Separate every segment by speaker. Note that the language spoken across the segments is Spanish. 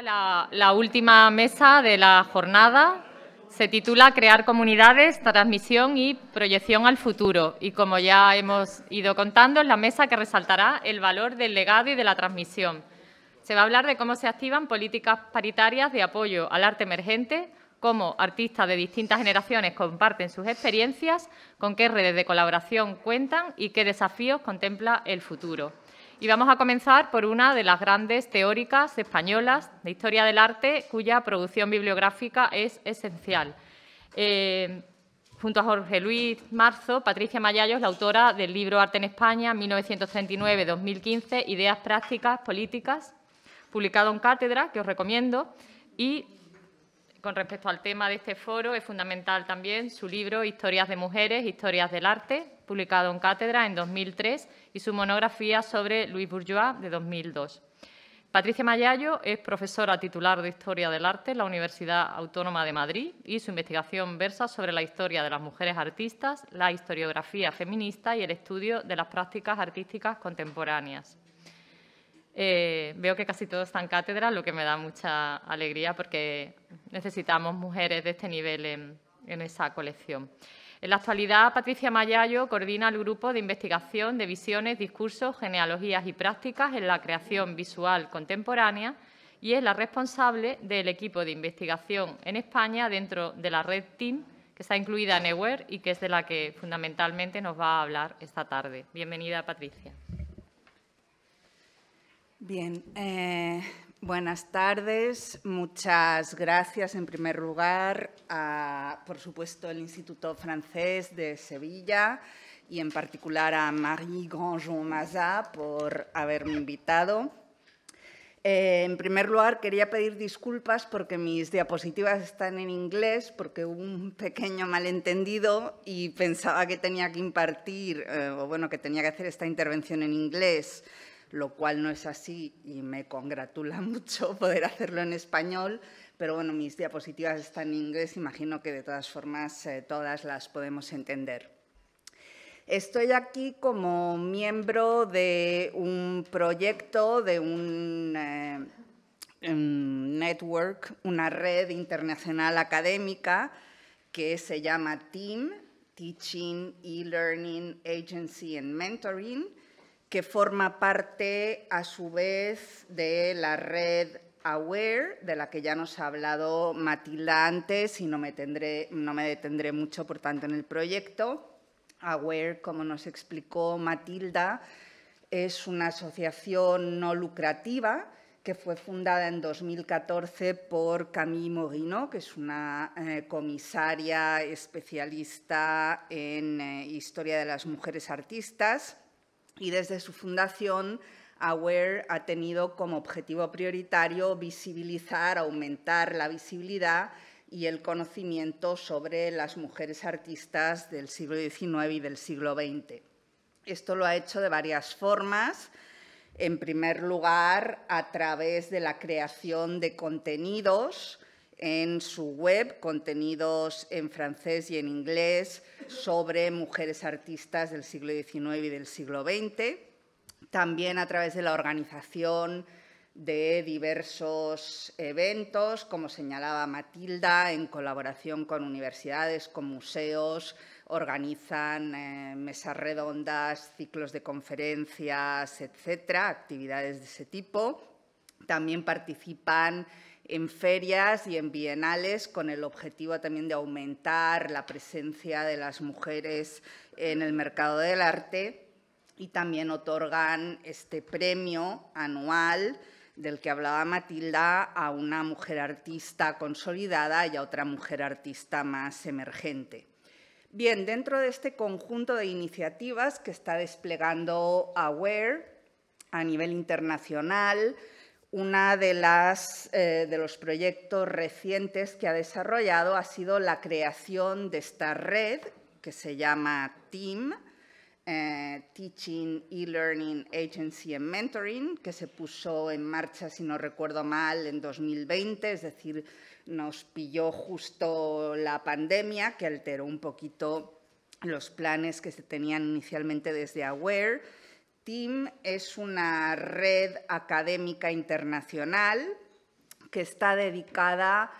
Speaker 1: La, última mesa de la jornada se titula Crear comunidades, transmisión y proyección al futuro. Y como ya hemos ido contando, es la mesa que resaltará el valor del legado y de la transmisión. Se va a hablar de cómo se activan políticas paritarias de apoyo al arte emergente, cómo artistas de distintas generaciones comparten sus experiencias, con qué redes de colaboración cuentan y qué desafíos contempla el futuro. Y vamos a comenzar por una de las grandes teóricas españolas de historia del arte, cuya producción bibliográfica es esencial. Eh, junto a Jorge Luis Marzo, Patricia Mayallo es la autora del libro Arte en España, 1939-2015, Ideas Prácticas Políticas, publicado en Cátedra, que os recomiendo, y con respecto al tema de este foro, es fundamental también su libro Historias de Mujeres, Historias del Arte, publicado en Cátedra en 2003, y su monografía sobre Luis Bourgeois de 2002. Patricia Mayallo es profesora titular de Historia del Arte en la Universidad Autónoma de Madrid y su investigación versa sobre la historia de las mujeres artistas, la historiografía feminista y el estudio de las prácticas artísticas contemporáneas. Eh, veo que casi todos están cátedra, lo que me da mucha alegría porque necesitamos mujeres de este nivel en, esa colección. En la actualidad, Patricia Mayallo coordina el grupo de investigación de visiones, discursos, genealogías y prácticas en la creación visual contemporánea y es la responsable del equipo de investigación en España dentro de la red TIM, que está incluida en EWER y que es de la que fundamentalmente nos va a hablar esta tarde. Bienvenida, Patricia.
Speaker 2: Bien, eh, buenas tardes. Muchas gracias, en primer lugar, a, por supuesto, el Instituto Francés de Sevilla y, en particular, a Marie Grandjean-Mazat por haberme invitado. Eh, en primer lugar, quería pedir disculpas porque mis diapositivas están en inglés, porque hubo un pequeño malentendido y pensaba que tenía que impartir, eh, o bueno, que tenía que hacer esta intervención en inglés lo cual no es así y me congratula mucho poder hacerlo en español, pero bueno, mis diapositivas están en inglés, imagino que de todas formas eh, todas las podemos entender. Estoy aquí como miembro de un proyecto, de un... Eh, un network, una red internacional académica que se llama TEAM, Teaching, E-Learning, Agency and Mentoring, que forma parte a su vez de la red AWARE, de la que ya nos ha hablado Matilda antes y no me, detendré mucho, por tanto, en el proyecto. AWARE, como nos explicó Matilda, es una asociación no lucrativa que fue fundada en 2014 por Camille Morino, que es una eh, comisaria especialista en eh, historia de las mujeres artistas y desde su fundación AWARE ha tenido como objetivo prioritario visibilizar, aumentar la visibilidad y el conocimiento sobre las mujeres artistas del siglo XIX y del siglo XX. Esto lo ha hecho de varias formas. En primer lugar, a través de la creación de contenidos en su web, contenidos en francés y en inglés, sobre mujeres artistas del siglo XIX y del siglo XX, también a través de la organización de diversos eventos, como señalaba Matilda, en colaboración con universidades, con museos, organizan eh, mesas redondas, ciclos de conferencias, etcétera, actividades de ese tipo. También participan en ferias y en bienales con el objetivo también de aumentar la presencia de las mujeres en el mercado del arte y también otorgan este premio anual del que hablaba Matilda a una mujer artista consolidada y a otra mujer artista más emergente. Bien, dentro de este conjunto de iniciativas que está desplegando AWARE a nivel internacional, una de eh, de los proyectos recientes que ha desarrollado ha sido la creación de esta red que se llama TEAM, eh, Teaching, E-Learning, Agency and Mentoring, que se puso en marcha, si no recuerdo mal, en 2020, es decir, nos pilló justo la pandemia que alteró un poquito los planes que se tenían inicialmente desde AWARE Team es una red académica internacional que está dedicada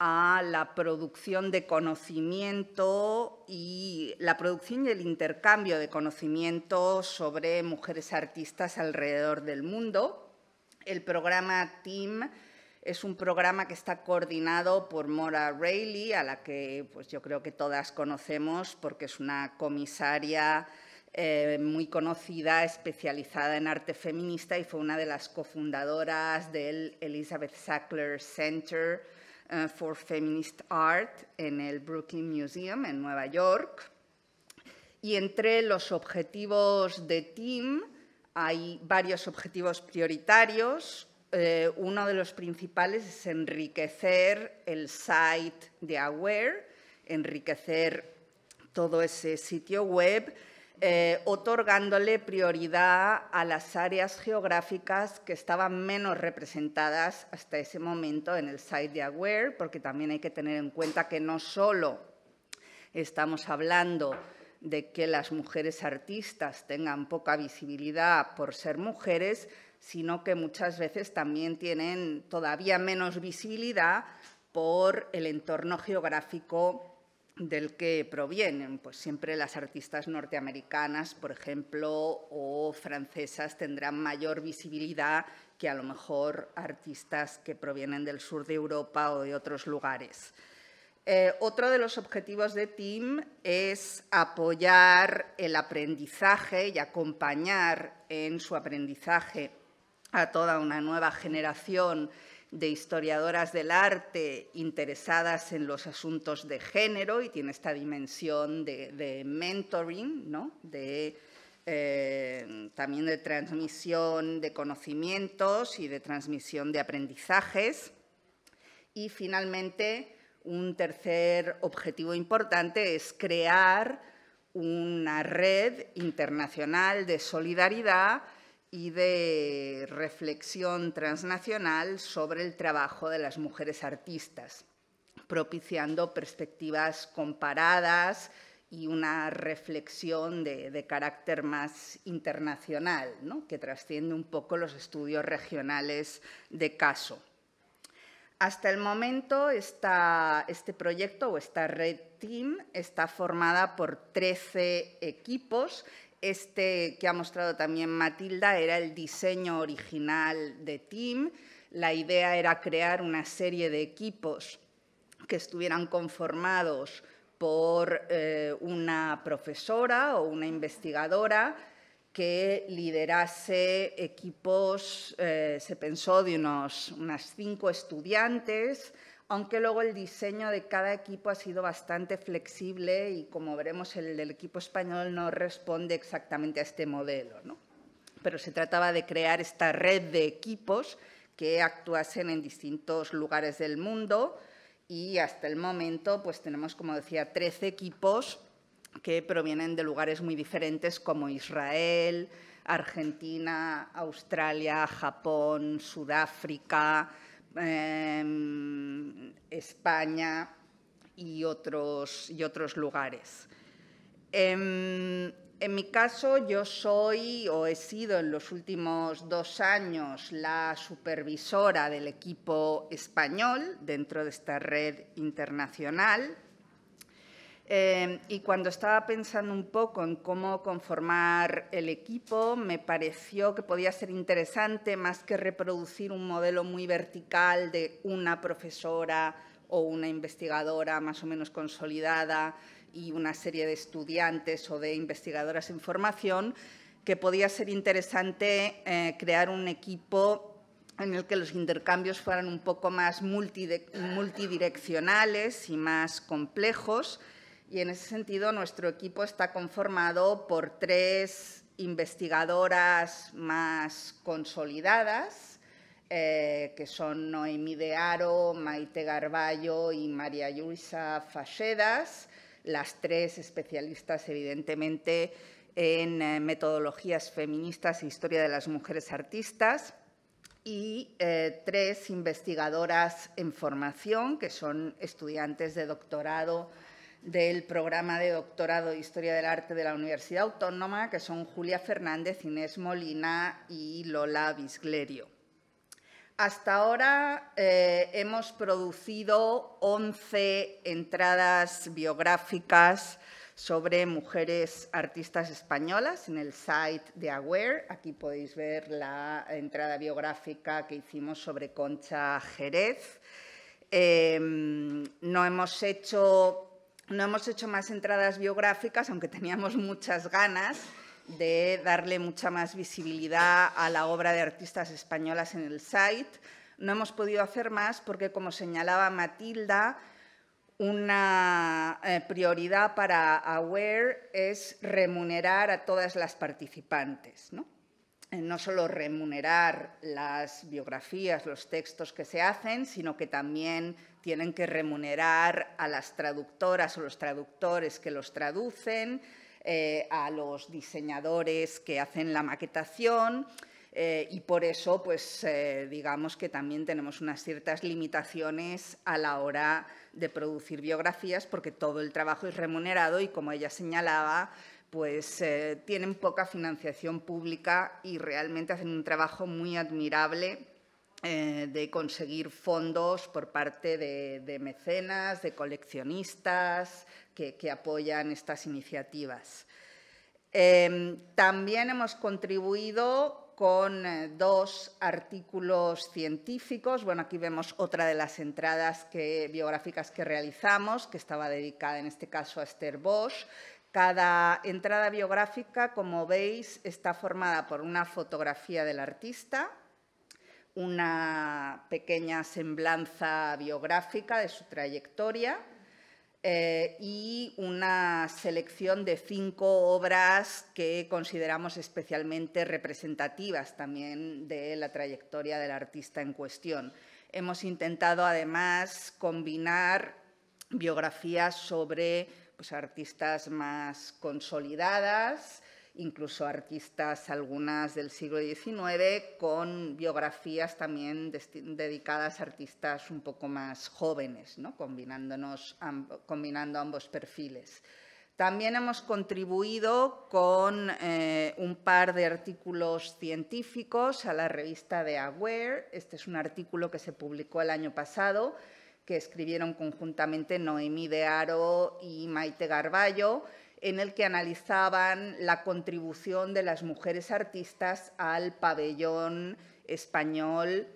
Speaker 2: a la producción de conocimiento y la producción y el intercambio de conocimiento sobre mujeres artistas alrededor del mundo. El programa TIM es un programa que está coordinado por Mora Rayleigh, a la que pues, yo creo que todas conocemos porque es una comisaria eh, muy conocida, especializada en arte feminista y fue una de las cofundadoras del Elizabeth Sackler Center eh, for Feminist Art en el Brooklyn Museum en Nueva York. Y entre los objetivos de team, hay varios objetivos prioritarios. Eh, uno de los principales es enriquecer el site de Aware, enriquecer todo ese sitio web eh, otorgándole prioridad a las áreas geográficas que estaban menos representadas hasta ese momento en el site de Aware, porque también hay que tener en cuenta que no solo estamos hablando de que las mujeres artistas tengan poca visibilidad por ser mujeres, sino que muchas veces también tienen todavía menos visibilidad por el entorno geográfico del que provienen. Pues siempre las artistas norteamericanas, por ejemplo, o francesas tendrán mayor visibilidad que a lo mejor artistas que provienen del sur de Europa o de otros lugares. Eh, otro de los objetivos de TIM es apoyar el aprendizaje y acompañar en su aprendizaje a toda una nueva generación de historiadoras del arte interesadas en los asuntos de género y tiene esta dimensión de, mentoring, ¿no? Eh, también de transmisión de conocimientos y de transmisión de aprendizajes. Y finalmente, un tercer objetivo importante es crear una red internacional de solidaridad y de reflexión transnacional sobre el trabajo de las mujeres artistas, propiciando perspectivas comparadas y una reflexión de, carácter más internacional, que trasciende un poco los estudios regionales de caso. Hasta el momento, este proyecto o esta red team está formada por 13 equipos este que ha mostrado también Matilda era el diseño original de Team. La idea era crear una serie de equipos que estuvieran conformados por eh, una profesora o una investigadora que liderase equipos, eh, se pensó, de unos, unas cinco estudiantes, aunque luego el diseño de cada equipo ha sido bastante flexible y como veremos el del equipo español no responde exactamente a este modelo. Pero se trataba de crear esta red de equipos que actuasen en distintos lugares del mundo y hasta el momento pues tenemos, como decía, 13 equipos que provienen de lugares muy diferentes como Israel, Argentina, Australia, Japón, Sudáfrica, Em, España y otros, y otros lugares. Em, en mi caso, yo soy o he sido en los últimos dos años la supervisora del equipo español dentro de esta red internacional Em, y cuando estaba pensando un poco en cómo conformar el equipo, me pareció que podía ser interesante más que reproducir un modelo muy vertical de una profesora o una investigadora más o menos consolidada y una serie de estudiantes o de investigadoras en formación, que podía ser interesante eh, crear un equipo en el que los intercambios fueran un poco más multidireccionales y más complejos y en ese sentido, nuestro equipo está conformado por tres investigadoras más consolidadas, eh, que son Noemi de Aro, Maite Garballo y María Luisa Fachedas, las tres especialistas, evidentemente, en eh, metodologías feministas e historia de las mujeres artistas, y eh, tres investigadoras en formación, que son estudiantes de doctorado del programa de doctorado de Historia del Arte de la Universidad Autónoma, que son Julia Fernández, Inés Molina y Lola Bisglerio. Hasta ahora eh, hemos producido 11 entradas biográficas sobre mujeres artistas españolas en el site de Aware. Aquí podéis ver la entrada biográfica que hicimos sobre Concha Jerez. Em, no hemos hecho no hemos hecho más entradas biográficas, aunque teníamos muchas ganas de darle mucha más visibilidad a la obra de artistas españolas en el site. No hemos podido hacer más porque, como señalaba Matilda, una eh, prioridad para AWARE es remunerar a todas las participantes. ¿no? Eh, no solo remunerar las biografías, los textos que se hacen, sino que también tienen que remunerar a las traductoras o los traductores que los traducen, eh, a los diseñadores que hacen la maquetación. Eh, y por eso, pues, digamos que también tenemos unas ciertas limitaciones a la hora de producir biografías, porque todo el trabajo es remunerado y, como ella señalaba, pues eh, tienen poca financiación pública y realmente hacen un trabajo muy admirable eh, de conseguir fondos por parte de, mecenas, de coleccionistas que, apoyan estas iniciativas. Eh, también hemos contribuido con dos artículos científicos. Bueno, aquí vemos otra de las entradas biográficas que realizamos, que estaba dedicada en este caso a Esther Bosch, cada entrada biográfica, como veis, está formada por una fotografía del artista, una pequeña semblanza biográfica de su trayectoria eh, y una selección de cinco obras que consideramos especialmente representativas también de la trayectoria del artista en cuestión. Hemos intentado además combinar biografías sobre pues, artistas más consolidadas, incluso artistas algunas del siglo XIX, con biografías también dedicadas a artistas un poco más jóvenes, combinando ambos perfiles. También hemos contribuido con eh, un par de artículos científicos a la revista de Aware. Este es un artículo que se publicó el año pasado que escribieron conjuntamente Noemí de Aro y Maite Garballo, en el que analizaban la contribución de las mujeres artistas al pabellón español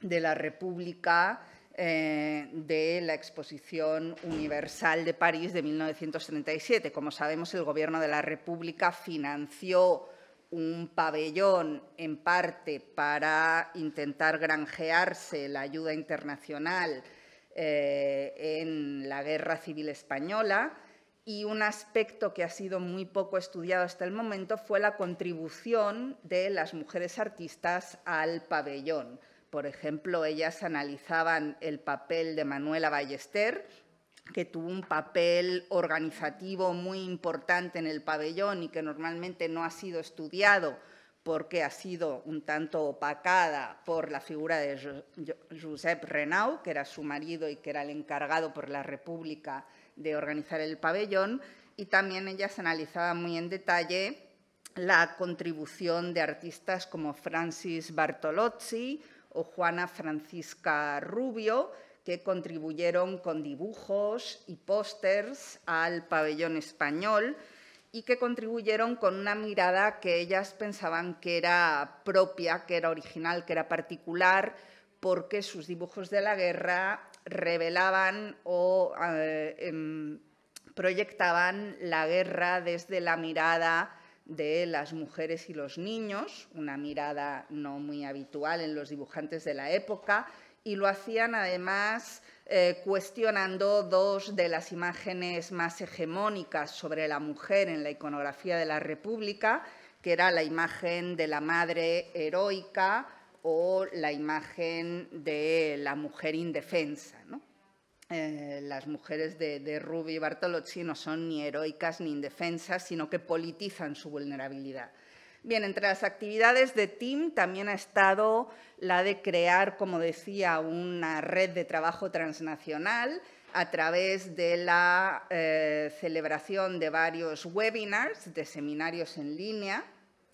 Speaker 2: de la República eh, de la Exposición Universal de París de 1937. Como sabemos, el Gobierno de la República financió un pabellón en parte para intentar granjearse la ayuda internacional eh, en la Guerra Civil Española y un aspecto que ha sido muy poco estudiado hasta el momento fue la contribución de las mujeres artistas al pabellón. Por ejemplo, ellas analizaban el papel de Manuela Ballester, que tuvo un papel organizativo muy importante en el pabellón y que normalmente no ha sido estudiado porque ha sido un tanto opacada por la figura de Josep Renau, que era su marido y que era el encargado por la República de organizar el pabellón, y también se analizaba muy en detalle la contribución de artistas como Francis Bartolozzi o Juana Francisca Rubio, que contribuyeron con dibujos y pósters al pabellón español y que contribuyeron con una mirada que ellas pensaban que era propia, que era original, que era particular, porque sus dibujos de la guerra revelaban o eh, em, proyectaban la guerra desde la mirada de las mujeres y los niños, una mirada no muy habitual en los dibujantes de la época, y lo hacían además eh, cuestionando dos de las imágenes más hegemónicas sobre la mujer en la iconografía de la República, que era la imagen de la madre heroica o la imagen de la mujer indefensa. Eh, las mujeres de, de y Bartolozzi no son ni heroicas ni indefensas, sino que politizan su vulnerabilidad. Bien, entre las actividades de TIM también ha estado la de crear, como decía, una red de trabajo transnacional a través de la eh, celebración de varios webinars, de seminarios en línea,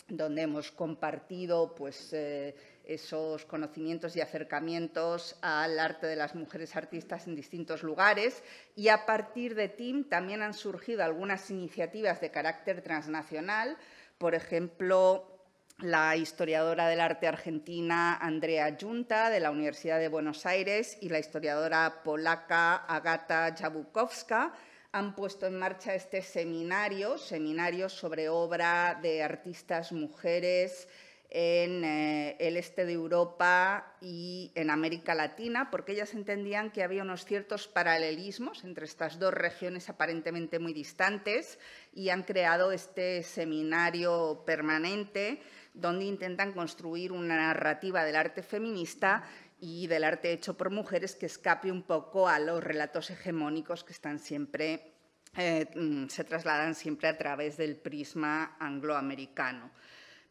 Speaker 2: donde hemos compartido pues, eh, esos conocimientos y acercamientos al arte de las mujeres artistas en distintos lugares. Y a partir de TIM también han surgido algunas iniciativas de carácter transnacional por ejemplo, la historiadora del arte argentina Andrea Junta de la Universidad de Buenos Aires y la historiadora polaca Agata Jabukowska han puesto en marcha este seminario, seminario sobre obra de artistas mujeres en eh, el este de Europa y en América Latina, porque ellas entendían que había unos ciertos paralelismos entre estas dos regiones aparentemente muy distantes y han creado este seminario permanente donde intentan construir una narrativa del arte feminista y del arte hecho por mujeres que escape un poco a los relatos hegemónicos que están siempre, eh, mm, se trasladan siempre a través del prisma angloamericano.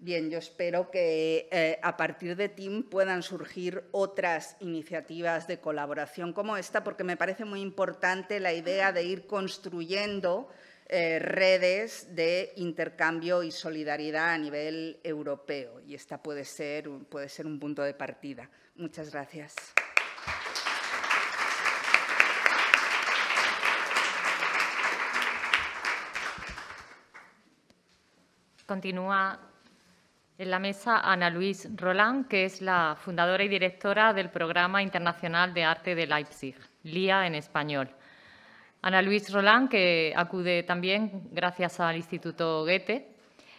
Speaker 2: Bien, yo espero que eh, a partir de TIM puedan surgir otras iniciativas de colaboración como esta, porque me parece muy importante la idea de ir construyendo eh, redes de intercambio y solidaridad a nivel europeo. Y esta puede ser, puede ser un punto de partida. Muchas gracias.
Speaker 1: Continúa en la mesa Ana Luis Roland, que es la fundadora y directora del Programa Internacional de Arte de Leipzig, LIA en español. Ana Luis Roland, que acude también gracias al Instituto Goethe,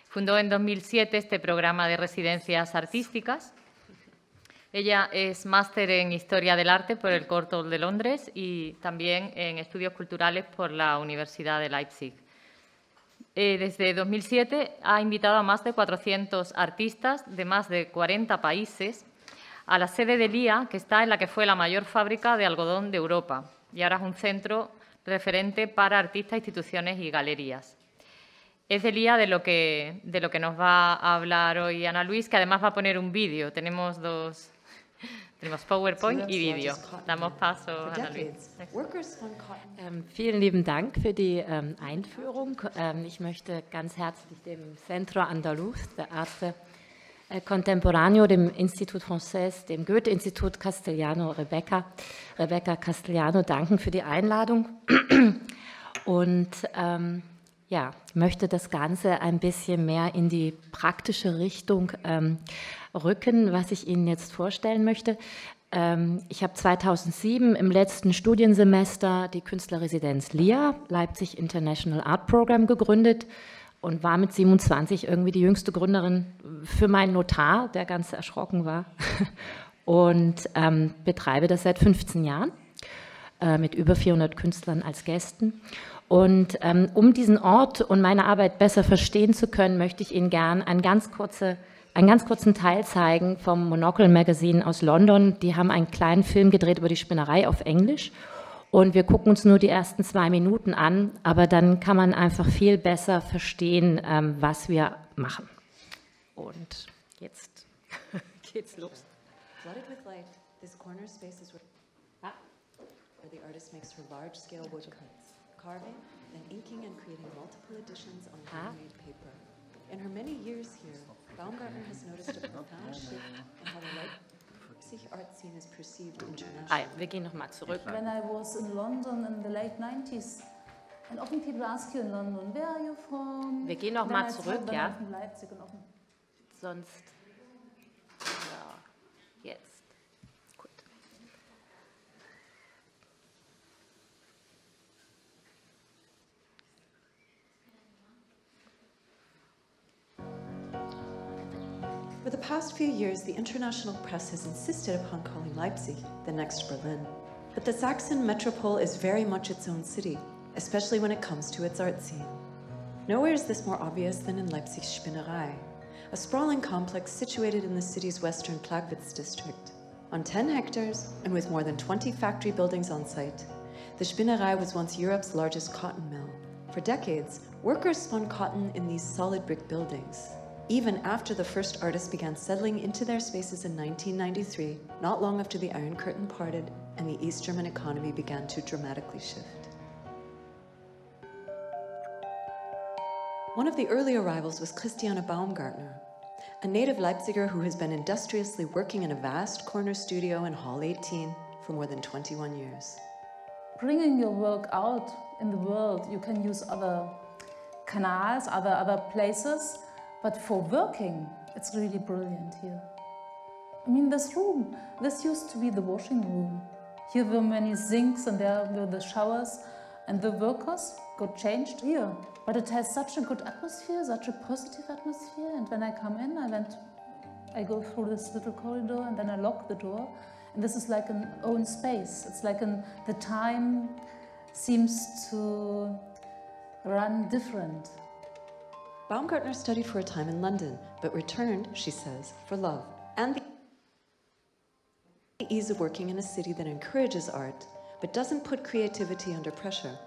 Speaker 1: fundó en 2007 este programa de residencias artísticas. Ella es máster en Historia del Arte por el Corto de Londres y también en Estudios Culturales por la Universidad de Leipzig. Eh, desde 2007 ha invitado a más de 400 artistas de más de 40 países a la sede de LIA, que está en la que fue la mayor fábrica de algodón de Europa y ahora es un centro referente para artistas, instituciones y galerías. Es de LIA de lo que, de lo que nos va a hablar hoy Ana Luis, que además va a poner un vídeo. Tenemos dos, Tenemos PowerPoint y vídeo. Damos paso a Luis.
Speaker 3: Ähm, vielen lieben Dank für die ähm, Einführung. Ähm, ich möchte ganz herzlich dem Centro Andaluz der Arte äh, Contemporaneo, dem Institut Français, dem Goethe-Institut Castellano Rebecca, Rebecca Castellano danken für die Einladung. Und ähm, ja, möchte das Ganze ein bisschen mehr in die praktische Richtung ähm, rücken, was ich Ihnen jetzt vorstellen möchte. Ähm, ich habe 2007 im letzten Studiensemester die Künstlerresidenz LIA, Leipzig International Art Program, gegründet und war mit 27 irgendwie die jüngste Gründerin für meinen Notar, der ganz erschrocken war, und ähm, betreibe das seit 15 Jahren äh, mit über 400 Künstlern als Gästen. Und ähm, um diesen Ort und meine Arbeit besser verstehen zu können, möchte ich Ihnen gern einen ganz, kurze, einen ganz kurzen Teil zeigen vom Monocle Magazine aus London. Die haben einen kleinen Film gedreht über die Spinnerei auf Englisch. Und wir gucken uns nur die ersten zwei Minuten an, aber dann kann man einfach viel besser verstehen, ähm, was wir machen. Und jetzt
Speaker 4: geht's los. Flooded with light, this corner space is where ah. the artist makes her large-scale woodcut carving, then inking and creating multiple editions on handmade paper. In her many years here, Baumgartner has noticed a profound shift in how the Leipzig art scene is perceived internationally. Ah, ja,
Speaker 3: wir gehen nochmal zurück. When
Speaker 5: I was in London in the late 90s, and often people ask you in London, where are you from? Wir gehen nochmal zurück, ja.
Speaker 3: Sonst
Speaker 4: For the past few years, the international press has insisted upon calling Leipzig the next Berlin. But the Saxon metropole is very much its own city, especially when it comes to its art scene. Nowhere is this more obvious than in Leipzig's Spinnerei, a sprawling complex situated in the city's western Plagwitz district. On 10 hectares and with more than 20 factory buildings on site, the Spinnerei was once Europe's largest cotton mill. For decades, workers spun cotton in these solid brick buildings even after the first artists began settling into their spaces in 1993, not long after the Iron Curtain parted and the East German economy began to dramatically shift. One of the early arrivals was Christiane Baumgartner, a native Leipziger who has been industriously working in a vast corner studio in Hall 18 for more than 21 years.
Speaker 5: Bringing your work out in the world, you can use other canals, other, other places, but for working, it's really brilliant here. I mean, this room, this used to be the washing room. Here were many sinks and there were the showers and the workers got changed here. But it has such a good atmosphere, such a positive atmosphere. And when I come in, I went, I go through this little corridor and then I lock the door. And this is like an own space. It's like an, the time seems to run different.
Speaker 4: Baumgartner studied for a time in London, but returned, she says, for love and the ease of working in a city that encourages art, but doesn't put creativity under pressure.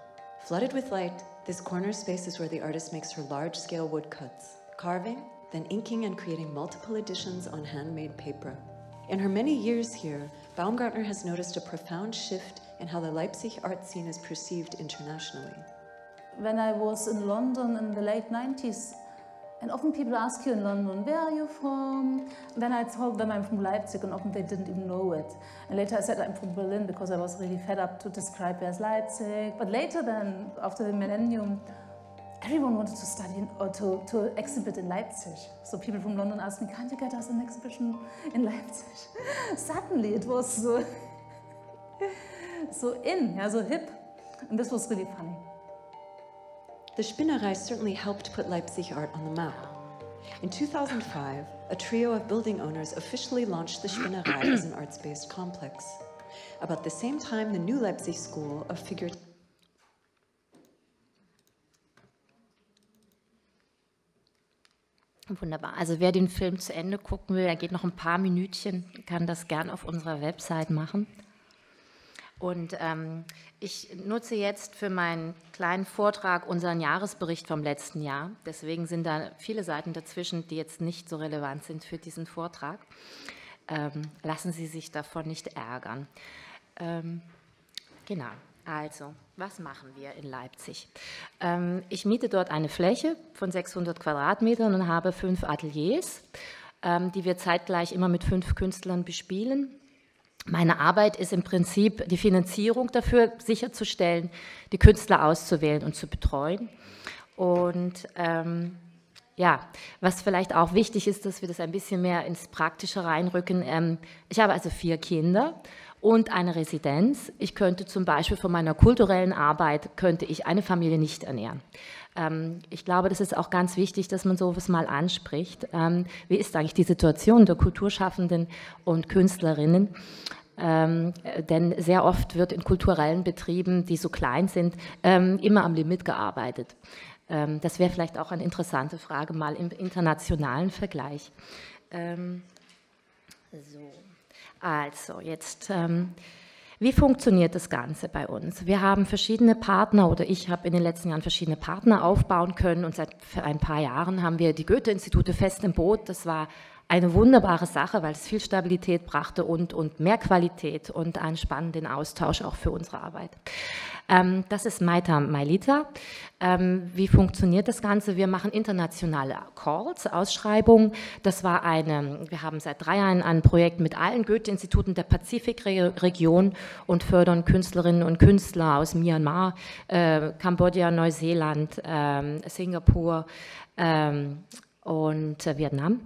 Speaker 4: Flooded with light, this corner space is where the artist makes her large-scale woodcuts, carving, then inking and creating multiple editions on handmade paper. In her many years here, Baumgartner has noticed a profound shift in how the Leipzig art scene is perceived internationally when I was in London in the late 90s.
Speaker 5: And often people ask you in London, where are you from? And then I told them I'm from Leipzig and often they didn't even know it. And later I said I'm from Berlin because I was really fed up to describe as Leipzig. But later then, after the millennium, everyone wanted to study in, or to, to exhibit in Leipzig. So people from London asked me, can't you get us an exhibition in Leipzig?
Speaker 4: Suddenly it was so, so in, yeah, so hip. And this was really funny. The Spinnerei certainly helped put Leipzig art on the map. In 2005, a trio of building owners officially launched the Spinnerei as an arts-based complex. About the same time, the new Leipzig School of Figurative
Speaker 3: Wunderbar. Also wer den Film zu Ende gucken will, da geht noch ein paar Minütchen, kann das gern auf unserer Website machen. Und ähm, ich nutze jetzt für meinen kleinen Vortrag unseren Jahresbericht vom letzten Jahr. Deswegen sind da viele Seiten dazwischen, die jetzt nicht so relevant sind für diesen Vortrag. Ähm, lassen Sie sich davon nicht ärgern. Ähm, genau. Also, was machen wir in Leipzig? Ähm, ich miete dort eine Fläche von 600 Quadratmetern und habe fünf Ateliers, ähm, die wir zeitgleich immer mit fünf Künstlern bespielen meine Arbeit ist im Prinzip die Finanzierung dafür sicherzustellen, die Künstler auszuwählen und zu betreuen. Und ähm, ja, was vielleicht auch wichtig ist, dass wir das ein bisschen mehr ins Praktische reinrücken. Ähm, ich habe also vier Kinder und eine Residenz. Ich könnte zum Beispiel von meiner kulturellen Arbeit könnte ich eine Familie nicht ernähren. Ähm, ich glaube, das ist auch ganz wichtig, dass man sowas mal anspricht. Ähm, wie ist eigentlich die Situation der Kulturschaffenden und Künstlerinnen? Ähm, denn sehr oft wird in kulturellen Betrieben, die so klein sind, ähm, immer am Limit gearbeitet. Ähm, das wäre vielleicht auch eine interessante Frage mal im internationalen Vergleich. Ähm, so. Also, jetzt wie funktioniert das Ganze bei uns? Wir haben verschiedene Partner oder ich habe in den letzten Jahren verschiedene Partner aufbauen können und seit ein paar Jahren haben wir die Goethe-Institute fest im Boot. Das war eine wunderbare Sache, weil es viel Stabilität brachte und, und mehr Qualität und einen spannenden Austausch auch für unsere Arbeit. Ähm, das ist Maita Mailita. Ähm, wie funktioniert das Ganze? Wir machen internationale Calls, Ausschreibungen. Das war eine, wir haben seit drei Jahren ein Projekt mit allen Goethe-Instituten der Pazifikregion und fördern Künstlerinnen und Künstler aus Myanmar, äh, Kambodscha, Neuseeland, äh, Singapur, ähm, und äh, Vietnam.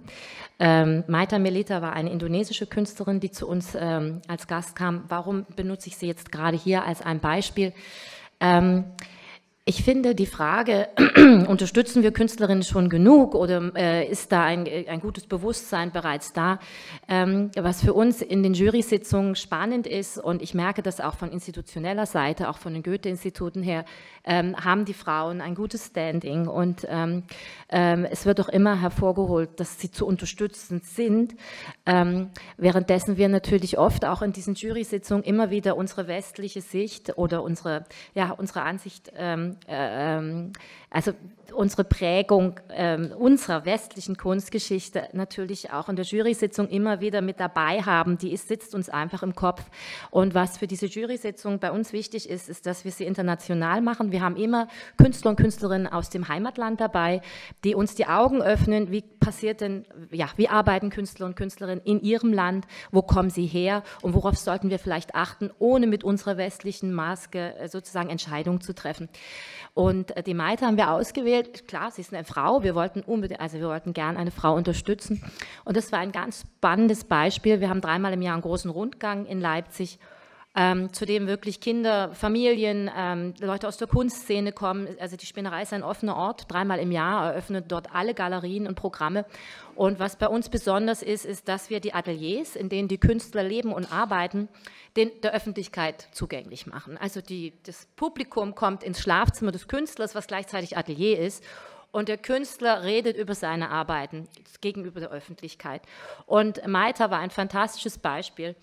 Speaker 3: Ähm, Maita Melita war eine indonesische Künstlerin, die zu uns ähm, als Gast kam. Warum benutze ich sie jetzt gerade hier als ein Beispiel? Ähm, ich finde die Frage, unterstützen wir Künstlerinnen schon genug oder äh, ist da ein, äh, ein, gutes Bewusstsein bereits da, ähm, was für uns in den Jury-Sitzungen spannend ist und ich merke das auch von institutioneller Seite, auch von den Goethe-Instituten her, ähm, haben die Frauen ein gutes Standing und ähm, ähm es wird auch immer hervorgeholt, dass sie zu unterstützen sind, ähm, währenddessen wir natürlich oft auch in diesen Jury-Sitzungen immer wieder unsere westliche Sicht oder unsere, ja, unsere Ansicht ähm, um, also unsere Prägung ähm, unserer westlichen Kunstgeschichte natürlich auch in der Jury-Sitzung immer wieder mit dabei haben. Die ist, sitzt uns einfach im Kopf. Und was für diese Jury-Sitzung bei uns wichtig ist, ist, dass wir sie international machen. Wir haben immer Künstler und Künstlerinnen aus dem Heimatland dabei, die uns die Augen öffnen. Wie passiert denn, ja, wie arbeiten Künstler und Künstlerinnen in ihrem Land? Wo kommen sie her? Und worauf sollten wir vielleicht achten, ohne mit unserer westlichen Maske äh, sozusagen Entscheidungen zu treffen? Und äh, die Maite haben wir ausgewählt. Klar, sie ist eine Frau. Wir wollten unbedingt, also wir wollten gern eine Frau unterstützen. Und das war ein ganz spannendes Beispiel. Wir haben dreimal im Jahr einen großen Rundgang in Leipzig ähm, zu dem wirklich Kinder, Familien, ähm, Leute aus der Kunstszene kommen. Also die Spinnerei ist ein offener Ort, dreimal im Jahr eröffnet dort alle Galerien und Programme. Und was bei uns besonders ist, ist, dass wir die Ateliers, in denen die Künstler leben und arbeiten, den, der Öffentlichkeit zugänglich machen. Also die, das Publikum kommt ins Schlafzimmer des Künstlers, was gleichzeitig Atelier ist und der Künstler redet über seine Arbeiten gegenüber der Öffentlichkeit. Und Maita war ein fantastisches Beispiel.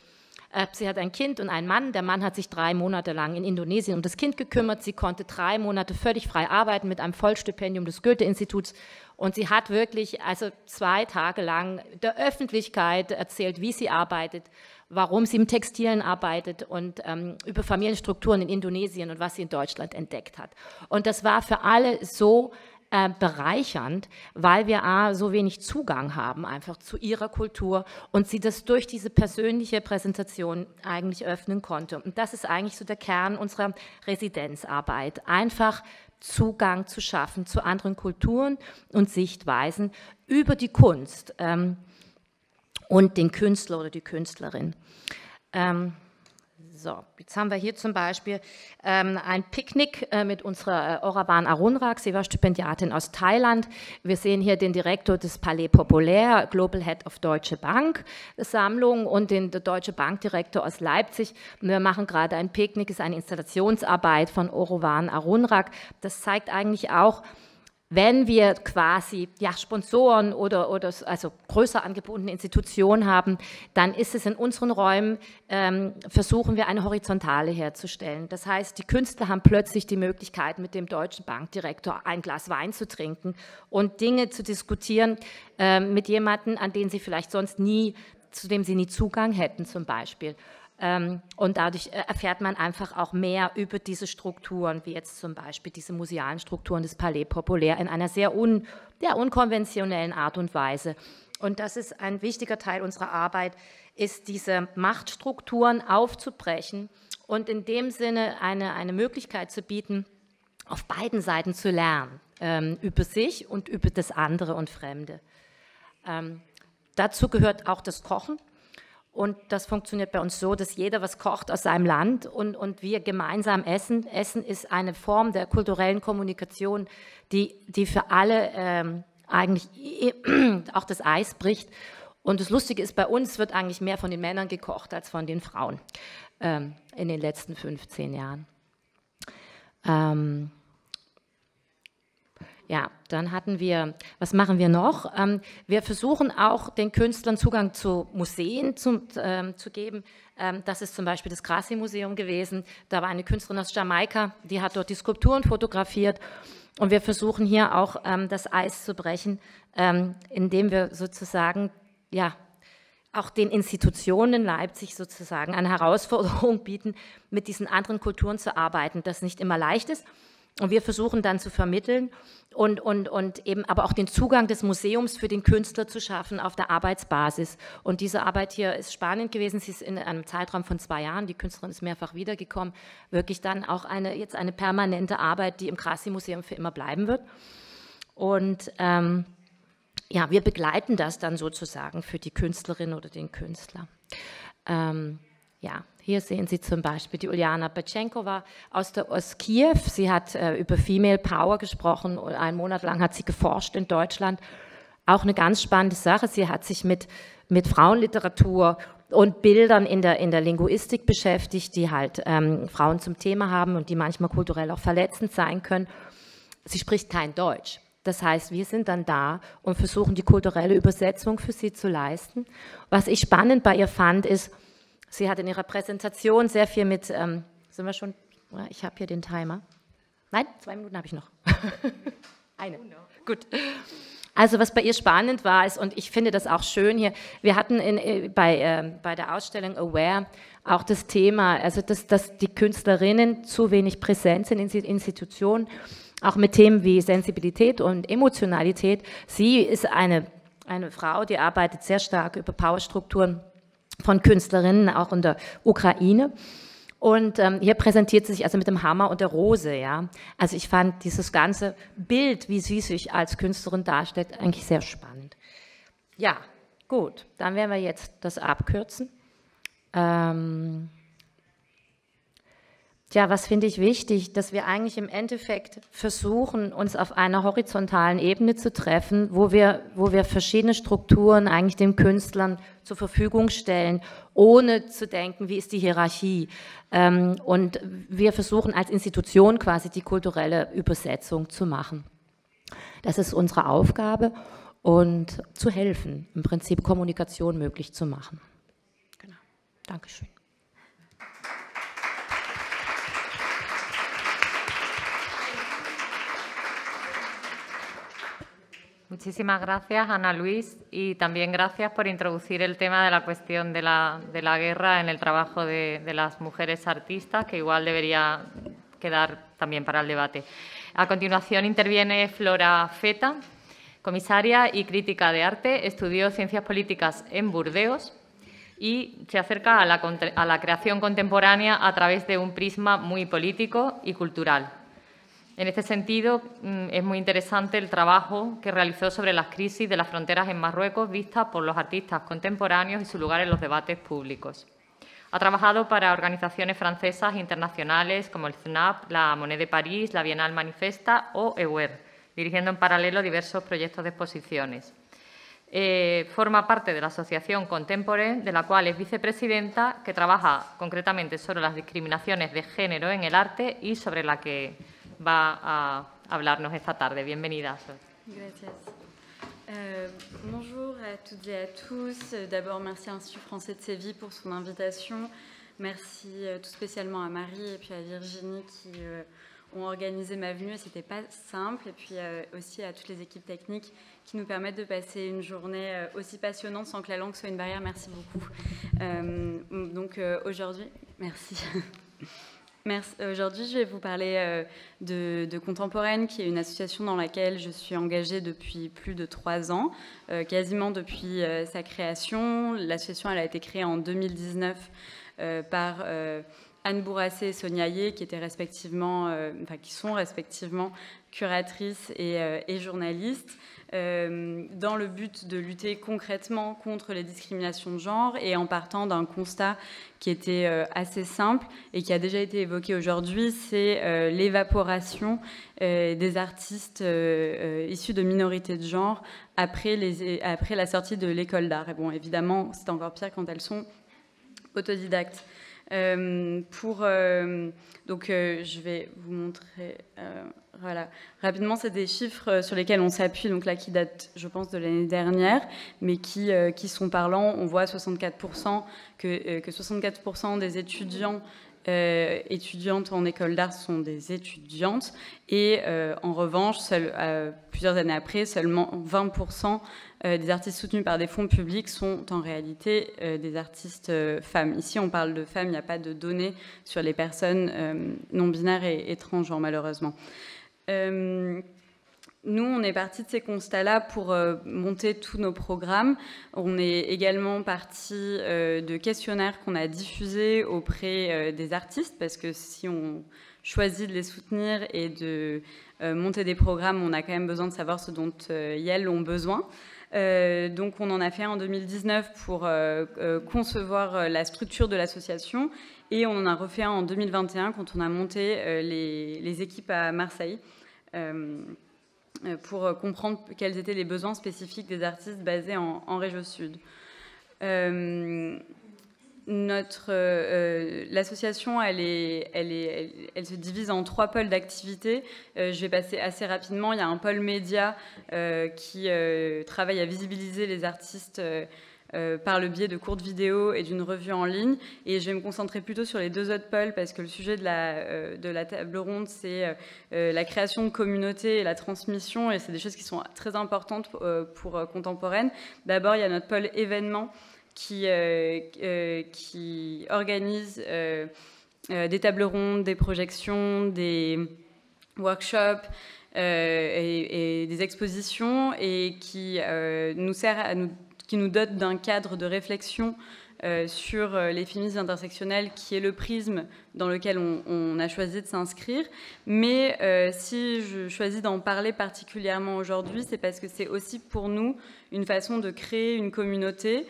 Speaker 3: Äh, sie hat ein Kind und einen Mann. Der Mann hat sich drei Monate lang in Indonesien um das Kind gekümmert. Sie konnte drei Monate völlig frei arbeiten mit einem Vollstipendium des Goethe-Instituts. Und sie hat wirklich also zwei Tage lang der Öffentlichkeit erzählt, wie sie arbeitet, warum sie im Textilen arbeitet und ähm, über Familienstrukturen in Indonesien und was sie in Deutschland entdeckt hat. Und das war für alle so äh, bereichernd, weil wir A, so wenig Zugang haben einfach zu ihrer Kultur und sie das durch diese persönliche Präsentation eigentlich öffnen konnte. Und das ist eigentlich so der Kern unserer Residenzarbeit. Einfach Zugang zu schaffen zu anderen Kulturen und Sichtweisen über die Kunst ähm, und den Künstler oder die Künstlerin. Ähm, so, jetzt haben wir hier zum Beispiel ähm, ein Picknick äh, mit unserer äh, Oravan Arunrak. Sie war Stipendiatin aus Thailand. Wir sehen hier den Direktor des Palais Populaire, Global Head of Deutsche Bank Sammlung und den, den Deutsche Bank aus Leipzig. wir machen gerade ein Picknick, ist eine Installationsarbeit von Oravan Arunrak. Das zeigt eigentlich auch, wenn wir quasi ja, Sponsoren oder, oder also größer angebundene Institutionen haben, dann ist es in unseren Räumen, ähm, versuchen wir eine Horizontale herzustellen. Das heißt, die Künstler haben plötzlich die Möglichkeit, mit dem deutschen Bankdirektor ein Glas Wein zu trinken und Dinge zu diskutieren ähm, mit jemandem, an den sie vielleicht sonst nie, zu dem sie nie Zugang hätten zum Beispiel. Ähm, und dadurch äh, erfährt man einfach auch mehr über diese Strukturen, wie jetzt zum Beispiel diese musealen Strukturen des Palais Populaire in einer sehr, un, sehr unkonventionellen Art und Weise. Und das ist ein wichtiger Teil unserer Arbeit, ist diese Machtstrukturen aufzubrechen und in dem Sinne eine, eine Möglichkeit zu bieten, auf beiden Seiten zu lernen, ähm, über sich und über das andere und Fremde. Ähm, dazu gehört auch das Kochen und das funktioniert bei uns so, dass jeder was kocht aus seinem Land und, und wir gemeinsam essen. Essen ist eine Form der kulturellen Kommunikation, die, die für alle ähm, eigentlich auch das Eis bricht. Und das Lustige ist, bei uns wird eigentlich mehr von den Männern gekocht als von den Frauen ähm, in den letzten 15 Jahren. Ähm, ja, dann hatten wir, was machen wir noch? Ähm, wir versuchen auch den Künstlern Zugang zu Museen zu, ähm, zu geben. Ähm, das ist zum Beispiel das Grassi-Museum gewesen. Da war eine Künstlerin aus Jamaika, die hat dort die Skulpturen fotografiert. Und wir versuchen hier auch ähm, das Eis zu brechen, ähm, indem wir sozusagen ja, auch den Institutionen in Leipzig sozusagen eine Herausforderung bieten, mit diesen anderen Kulturen zu arbeiten, das nicht immer leicht ist. Und wir versuchen dann zu vermitteln und, und, und eben aber auch den Zugang des Museums für den Künstler zu schaffen auf der Arbeitsbasis. Und diese Arbeit hier ist spannend gewesen. Sie ist in einem Zeitraum von zwei Jahren, die Künstlerin ist mehrfach wiedergekommen, wirklich dann auch eine, jetzt eine permanente Arbeit, die im Krassi-Museum für immer bleiben wird. Und ähm, ja, wir begleiten das dann sozusagen für die Künstlerin oder den Künstler. Ähm, ja, hier sehen Sie zum Beispiel die Uljana Petschenkova aus, aus Kiew. Sie hat äh, über Female Power gesprochen und einen Monat lang hat sie geforscht in Deutschland. Auch eine ganz spannende Sache. Sie hat sich mit, mit Frauenliteratur und Bildern in der, in der Linguistik beschäftigt, die halt ähm, Frauen zum Thema haben und die manchmal kulturell auch verletzend sein können. Sie spricht kein Deutsch. Das heißt, wir sind dann da und versuchen die kulturelle Übersetzung für sie zu leisten. Was ich spannend bei ihr fand, ist, Sie hat in ihrer Präsentation sehr viel mit, ähm, sind wir schon, ich habe hier den Timer. Nein, zwei Minuten habe ich noch. Eine. Gut. Also was bei ihr spannend war, ist, und ich finde das auch schön hier, wir hatten in, äh, bei, äh, bei der Ausstellung Aware auch das Thema, also dass, dass die Künstlerinnen zu wenig präsent sind in Institutionen, auch mit Themen wie Sensibilität und Emotionalität. Sie ist eine, eine Frau, die arbeitet sehr stark über Powerstrukturen von Künstlerinnen auch in der Ukraine. Und ähm, hier präsentiert sie sich also mit dem Hammer und der Rose, ja. Also ich fand dieses ganze Bild, wie sie sich als Künstlerin darstellt, eigentlich sehr spannend. Ja, gut, dann werden wir jetzt das abkürzen. Ähm, Tja, was finde ich wichtig, dass wir eigentlich im Endeffekt versuchen, uns auf einer horizontalen Ebene zu treffen, wo wir, wo wir verschiedene Strukturen eigentlich den Künstlern zur Verfügung stellen, ohne zu denken, wie ist die Hierarchie. Ähm, und wir versuchen als Institution quasi die kulturelle Übersetzung zu machen. Das ist unsere Aufgabe und zu helfen, im Prinzip Kommunikation möglich zu machen. Genau. Dankeschön.
Speaker 1: Muchísimas gracias, Ana Luis, y también gracias por introducir el tema de la cuestión de la, guerra en el trabajo de, las mujeres artistas, que igual debería quedar también para el debate. A continuación interviene Flora Feta, comisaria y crítica de arte, estudió ciencias políticas en Burdeos y se acerca a la creación contemporánea a través de un prisma muy político y cultural. En este sentido, mm, es muy interesante el trabajo que realizó sobre las crisis de las fronteras en Marruecos vistas por los artistas contemporáneos y su lugar en los debates públicos. Ha trabajado para organizaciones francesas e internacionales como el CNAP, la Monet de París, la Bienal Manifesta o EWER, dirigiendo en paralelo diversos proyectos de exposiciones. Eh, forma parte de la Asociación Contempore, de la cual es vicepresidenta, que trabaja concretamente sobre las discriminaciones de género en el arte y sobre la que va a hablarnos esta tarde. Bienvenida.
Speaker 4: Gracias. Euh,
Speaker 6: bonjour à toutes et à tous. D'abord, merci à l'Institut français de Séville pour son invitation. Merci euh, tout spécialement à Marie et puis à Virginie qui euh, ont organisé ma venue. C'était pas simple. Et puis euh, aussi à toutes les équipes techniques qui nous permettent de passer une journée aussi passionnante sans que la langue soit une barrière. Merci beaucoup. donc aujourd'hui, merci. Aujourd'hui, je vais vous parler euh, de, Contemporaine, qui est une association dans laquelle je suis engagée depuis plus de trois ans, euh, quasiment depuis euh, sa création. L'association, a été créée en 2019 par Anne Bourassé et Sonia Yeh, qui, étaient respectivement, enfin, qui sont respectivement curatrice et, euh, journaliste, euh, dans le but de lutter concrètement contre les discriminations de genre et en partant d'un constat qui était euh, assez simple et qui a déjà été évoqué aujourd'hui, c'est l'évaporation des artistes issus de minorités de genre après, les, après la sortie de l'école d'art. Et bon, évidemment, c'est encore pire quand elles sont autodidactes. Euh, pour, euh, donc, euh, je vais vous montrer voilà. rapidement, c'est des chiffres sur lesquels on s'appuie, donc là qui datent, je pense, de l'année dernière, mais qui, qui sont parlants. On voit 64%, que, que 64% des étudiants euh, étudiantes en école d'art sont des étudiantes et euh, en revanche, euh, plusieurs années après, seulement 20% des artistes soutenus par des fonds publics sont en réalité des artistes femmes. Ici, on parle de femmes, il n'y a pas de données sur les personnes non binaires et, étranges, malheureusement. Nous, on est parti de ces constats-là pour euh, monter tous nos programmes. On est également parti euh, de questionnaires qu'on a diffusés auprès euh, des artistes, parce que si on choisit de les soutenir et de monter des programmes, on a quand même besoin de savoir ce dont elles ont besoin. donc on en a fait un en 2019 pour concevoir la structure de l'association et on en a refait un en 2021 quand on a monté les, les, équipes à Marseille. Euh, pour euh, comprendre quels étaient les besoins spécifiques des artistes basés en, région sud. Euh, l'association elle, se divise en trois pôles d'activité. je vais passer assez rapidement. Il y a un pôle média qui travaille à visibiliser les artistes euh, par le biais de courtes vidéos et d'une revue en ligne. Et je vais me concentrer plutôt sur les deux autres pôles parce que le sujet de la, euh, de la table ronde, c'est euh, la création de communautés et la transmission. Et c'est des choses qui sont très importantes pour Contemporaine. D'abord, il y a notre pôle événement qui, qui organise des tables rondes, des projections, des workshops. Et, et, des expositions et qui nous sert à nous qui nous dote d'un cadre de réflexion euh, sur euh, les féminismes intersectionnels, qui est le prisme dans lequel on, a choisi de s'inscrire. Mais euh, si je choisis d'en parler particulièrement aujourd'hui, c'est parce que c'est aussi pour nous une façon de créer une communauté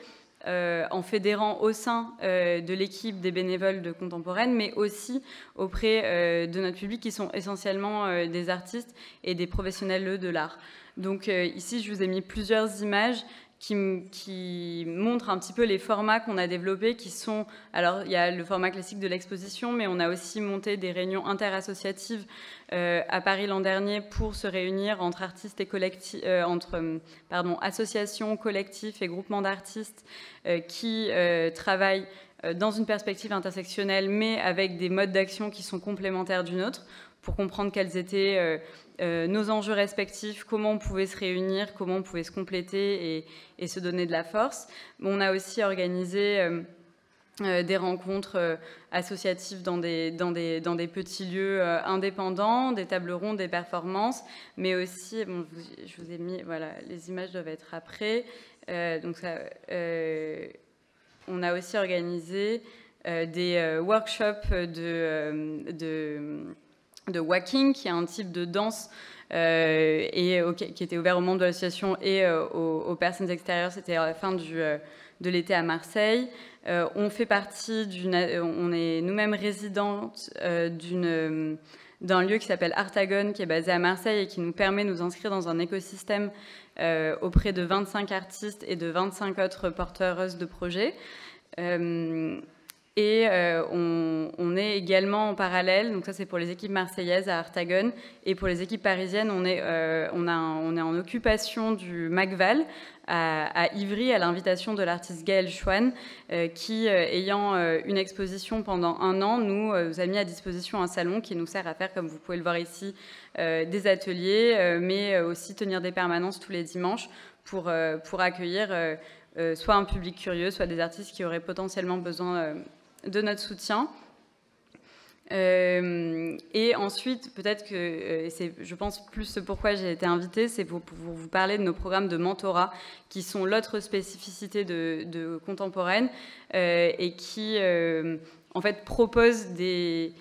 Speaker 6: en fédérant au sein de l'équipe des bénévoles de Contemporaine, mais aussi auprès de notre public qui sont essentiellement des artistes et des professionnels de l'art. Donc ici, je vous ai mis plusieurs images qui, montre un petit peu les formats qu'on a développés, qui sont, alors il y a le format classique de l'exposition, mais on a aussi monté des réunions interassociatives euh, à Paris l'an dernier pour se réunir entre artistes et collectifs, euh, entre pardon, associations, collectifs et groupements d'artistes euh, qui travaillent dans une perspective intersectionnelle, mais avec des modes d'action qui sont complémentaires d'une autre, pour comprendre quelles étaient euh, nos enjeux respectifs, comment on pouvait se réunir, comment on pouvait se compléter et, se donner de la force. On a aussi organisé euh, euh, des rencontres associatives dans des, dans des petits lieux indépendants, des tables rondes, des performances, mais aussi, bon, je vous ai mis, voilà, les images doivent être après. donc ça, on a aussi organisé des workshops de... de de walking, qui est un type de danse euh, et, qui était ouvert aux membres de l'association et euh, aux, personnes extérieures. C'était à la fin du, euh, de l'été à Marseille. on fait partie d'une, on est nous-mêmes résidentes d'une d'un lieu qui s'appelle Artagon, qui est basé à Marseille et qui nous permet de nous inscrire dans un écosystème auprès de 25 artistes et de 25 autres porteuses de projets. Euh, et euh, on, est également en parallèle, donc ça c'est pour les équipes marseillaises à Artagon, et pour les équipes parisiennes, on est, euh, on, a on est en occupation du MacVal à, Ivry à l'invitation de l'artiste Gaël Chouan, euh, qui, ayant une exposition pendant un an, nous, nous, a mis à disposition un salon qui nous sert à faire, comme vous pouvez le voir ici, des ateliers, mais aussi tenir des permanences tous les dimanches pour, pour accueillir soit un public curieux, soit des artistes qui auraient potentiellement besoin de notre soutien. Euh, et ensuite, peut-être que, euh, c'est, je pense, plus pourquoi j'ai été invitée, c'est pour, vous parler de nos programmes de mentorat, qui sont l'autre spécificité de, contemporaine, euh, et qui, en fait, proposent des...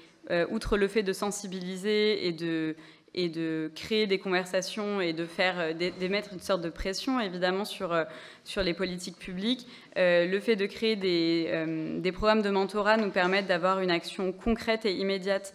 Speaker 6: outre le fait de sensibiliser et de, et de créer des conversations et de faire euh, d'émettre une sorte de pression évidemment sur, euh, sur les politiques publiques. Euh, le fait de créer des, des programmes de mentorat nous permet d'avoir une action concrète et immédiate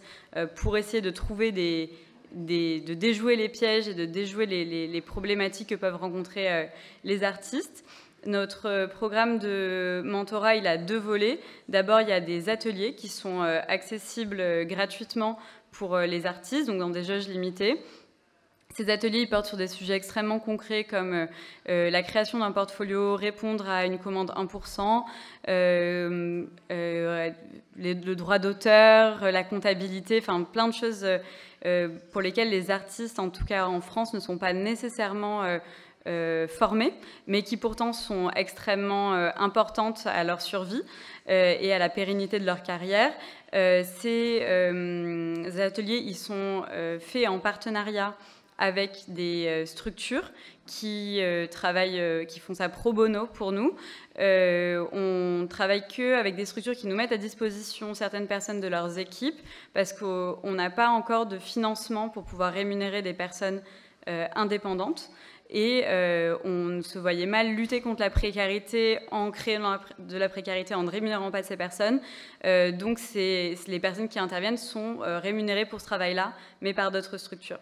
Speaker 6: pour essayer de trouver des, de déjouer les pièges et de déjouer les, les problématiques que peuvent rencontrer les artistes. Notre programme de mentorat, il a deux volets. D'abord, il y a des ateliers qui sont accessibles gratuitement pour euh, les artistes, donc dans des jauges limités. Ces ateliers portent sur des sujets extrêmement concrets comme euh, euh, la création d'un portfolio, répondre à une commande 1%, le droit d'auteur, la comptabilité, enfin plein de choses pour lesquelles les artistes, en tout cas en France, ne sont pas nécessairement formés, mais qui pourtant sont extrêmement importantes à leur survie et à la pérennité de leur carrière. Euh, ces euh, ateliers, ils sont euh, faits en partenariat avec des structures qui travaillent, qui font ça pro bono pour nous. On on travaille que avec des structures qui nous mettent à disposition certaines personnes de leurs équipes parce qu'on n'a pas encore de financement pour pouvoir rémunérer des personnes indépendantes. Et euh, on se voyait mal lutter contre la précarité en créant de la précarité en ne rémunérant pas ces personnes. Euh, donc les personnes qui interviennent sont euh, rémunérées pour ce travail-là, mais par d'autres structures.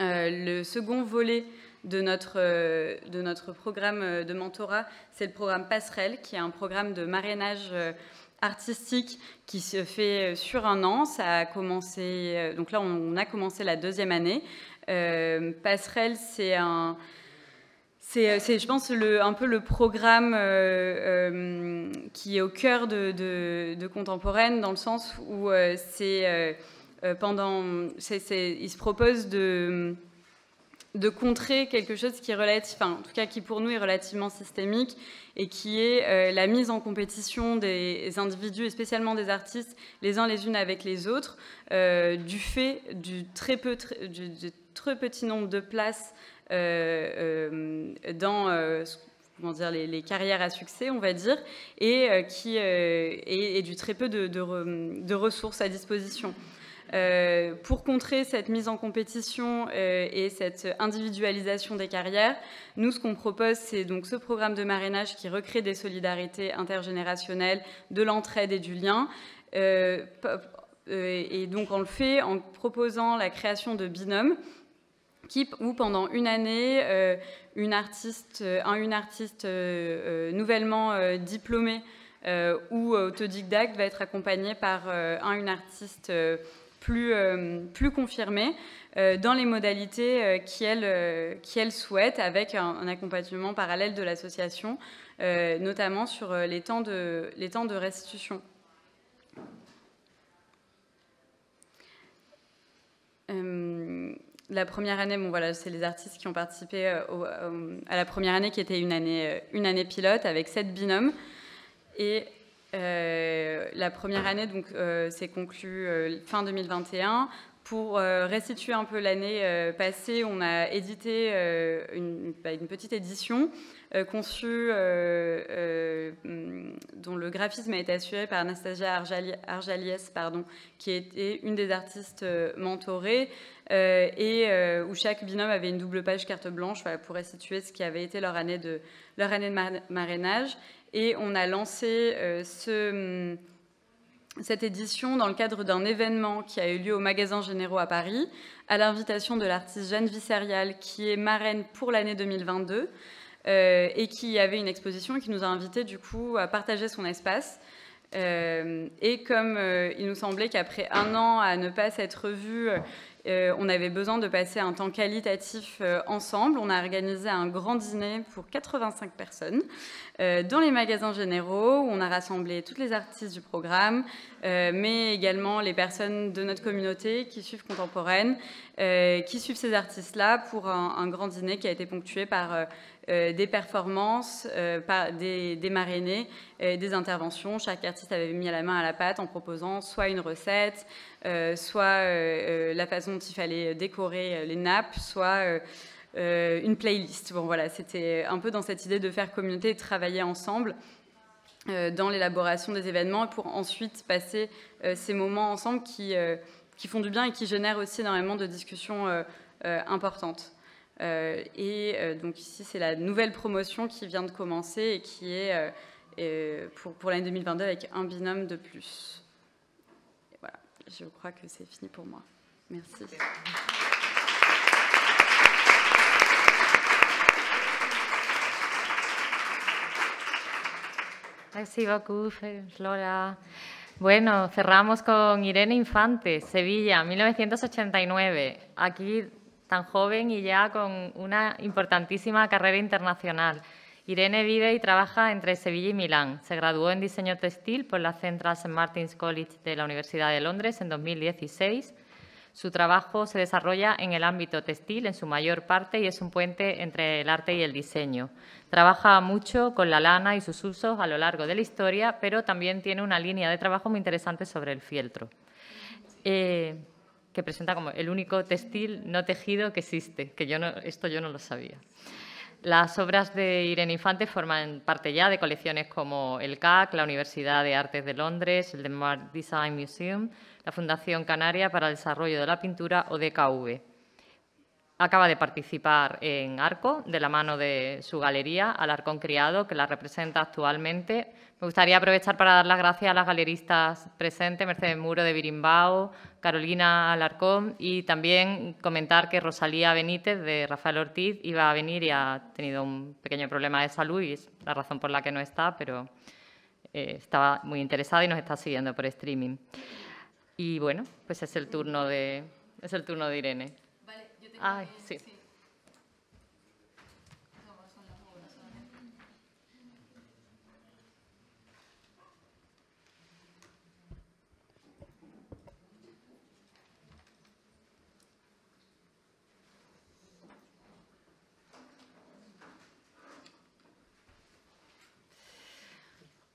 Speaker 6: le second volet de notre, de notre programme de mentorat, c'est le programme Passerelle, qui est un programme de marrainage artistique qui se fait sur un an. Ça a commencé, donc là on a commencé la deuxième année. Euh, Passerelle, c'est un... Euh, c'est, je pense, le, un peu le programme euh, qui est au cœur de, contemporaine, dans le sens où c'est pendant, il se propose de, de contrer quelque chose qui relève, enfin, en tout cas, qui pour nous est relativement systémique et qui est la mise en compétition des individus et spécialement des artistes, les uns les unes avec les autres, du fait du très peu, de très petit nombre de places euh, euh, dans euh, comment dire, les, carrières à succès, on va dire, et, qui, et, du très peu de, ressources à disposition. pour contrer cette mise en compétition et cette individualisation des carrières, nous, ce qu'on propose, c'est donc ce programme de marrainage qui recrée des solidarités intergénérationnelles, de l'entraide et du lien. et donc, on le fait en proposant la création de binômes où pendant une année, euh, une artiste, euh, un, une artiste euh, nouvellement euh, diplômée ou autodidacte va être accompagnée par un, une artiste plus, plus confirmée dans les modalités qu'elle souhaite avec un, accompagnement parallèle de l'association, notamment sur les temps de, les temps de restitution la première année, bon voilà, c'est les artistes qui ont participé euh, euh, à la première année qui était une année, euh, une année pilote avec sept binômes. Et la première année donc s'est conclue fin 2021. Pour restituer un peu l'année passée, on a édité bah, une, petite édition conçue dont le graphisme a été assuré par Anastasia Arjali Arjaliès, pardon, qui était une des artistes mentorées. Euh, et euh, où chaque binôme avait une double page carte blanche pour restituer ce qui avait été leur année de, leur année de marrainage. Et on a lancé euh, ce, hum, cette édition dans le cadre d'un événement qui a eu lieu au Magasin Généraux à Paris, à l'invitation de l'artiste Jeanne Vissérial, qui est marraine pour l'année 2022, et qui avait une exposition et qui nous a invités du coup à partager son espace. et comme il nous semblait qu'après un an à ne pas s'être vu, euh, on avait besoin de passer un temps qualitatif euh, ensemble. On a organisé un grand dîner pour 85 personnes euh, dans les magasins généraux où on a rassemblé toutes les artistes du programme, mais également les personnes de notre communauté qui suivent Contemporaine, qui suivent ces artistes-là pour un, grand dîner qui a été ponctué par euh, des performances euh, des, des euh, des interventions. Chaque artiste avait mis la main à la pâte en proposant soit une recette, soit la façon dont il fallait décorer les nappes, soit... une playlist. Bon, voilà, c'était un peu dans cette idée de faire communauté de travailler ensemble dans l'élaboration des événements pour ensuite passer ces moments ensemble qui, qui, font du bien et qui génèrent aussi énormément de discussions importantes. Euh, et euh, donc ici, c'est la nouvelle promotion qui vient de commencer et qui est euh, pour, pour l'année 2022 avec un binôme de plus. voilà, je crois que c'est fini pour moi. Merci.
Speaker 1: Merci beaucoup, Flora. Bueno, cerramos con Irene Infante, Sevilla, 1989. Aquí tan joven y ya con una importantísima carrera internacional. Irene vive y trabaja entre Sevilla y Milán. Se graduó en diseño textil por la Central St. Martin's College de la Universidad de Londres en 2016. Su trabajo se desarrolla en el ámbito textil en su mayor parte y es un puente entre el arte y el diseño. Trabaja mucho con la lana y sus usos a lo largo de la historia, pero también tiene una línea de trabajo muy interesante sobre el fieltro. Eh, que presenta como el único textil no tejido que existe, que yo no, esto yo no lo sabía. Las obras de Irene Infante forman parte ya de colecciones como el CAC, la Universidad de Artes de Londres, el Design Museum, la Fundación Canaria para el Desarrollo de la Pintura o DKV. Acaba de participar en Arco, de la mano de su galería, Alarcón Criado, que la representa actualmente. Me gustaría aprovechar para dar las gracias a las galeristas presentes, Mercedes Muro de Birimbao, Carolina Alarcón, y también comentar que Rosalía Benítez de Rafael Ortiz iba a venir y ha tenido un pequeño problema de salud y es la razón por la que no está, pero eh, estaba muy interesada y nos está siguiendo por streaming. Y bueno, pues es el turno de, es el turno de Irene.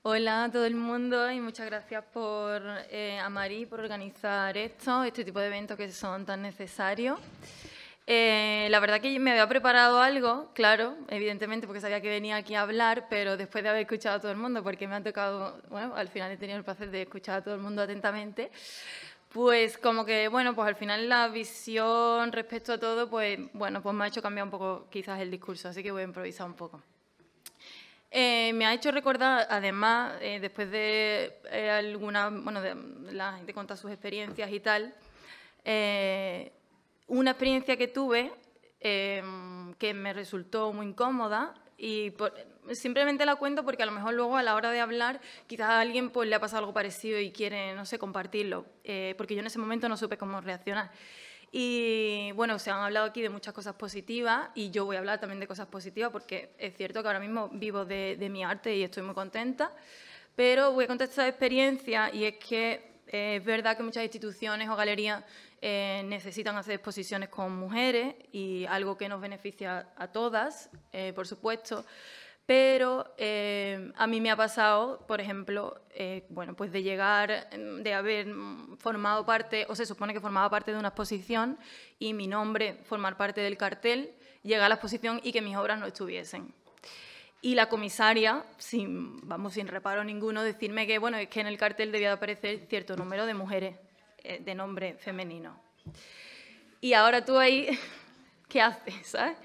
Speaker 7: Hola a todo el mundo y muchas gracias por eh, a Marí por organizar esto, este tipo de eventos que son tan necesarios. Eh, la verdad que me había preparado algo, claro, evidentemente, porque sabía que venía aquí a hablar, pero después de haber escuchado a todo el mundo, porque me ha tocado, bueno, al final he tenido el placer de escuchar a todo el mundo atentamente, pues como que, bueno, pues al final la visión respecto a todo, pues bueno, pues me ha hecho cambiar un poco quizás el discurso, así que voy a improvisar un poco. Eh, me ha hecho recordar, además, eh, después de alguna, bueno, de, la gente contar sus experiencias y tal, eh, una experiencia que tuve em, que me resultó muy incómoda y simplemente la cuento porque a lo mejor luego a la hora de hablar quizás a alguien pues, le ha pasado algo parecido y quiere, no sé, compartirlo, eh, porque yo en ese momento no supe cómo reaccionar. Y bueno, se han hablado aquí de muchas cosas positivas y yo voy a hablar también de cosas positivas porque es cierto que ahora mismo vivo de, mi arte y estoy muy contenta, pero voy a contar esta experiencia y es que eh, es verdad que muchas instituciones o galerías eh, necesitan hacer exposiciones con mujeres y algo que nos beneficia a todas, eh, por supuesto. Pero eh, a mí me ha pasado, por ejemplo, bueno, pues de llegar, de haber formado parte, o se supone que formaba parte de una exposición y mi nombre formar parte del cartel, llegar a la exposición y que mis obras no estuviesen. Y la comisaria, sin, vamos, sin reparo ninguno, decirme que, bueno, es que en el cartel debía aparecer cierto número de mujeres. Eh, de nombre femenino. Y ahora tú ahí, ¿qué haces? ¿sabes?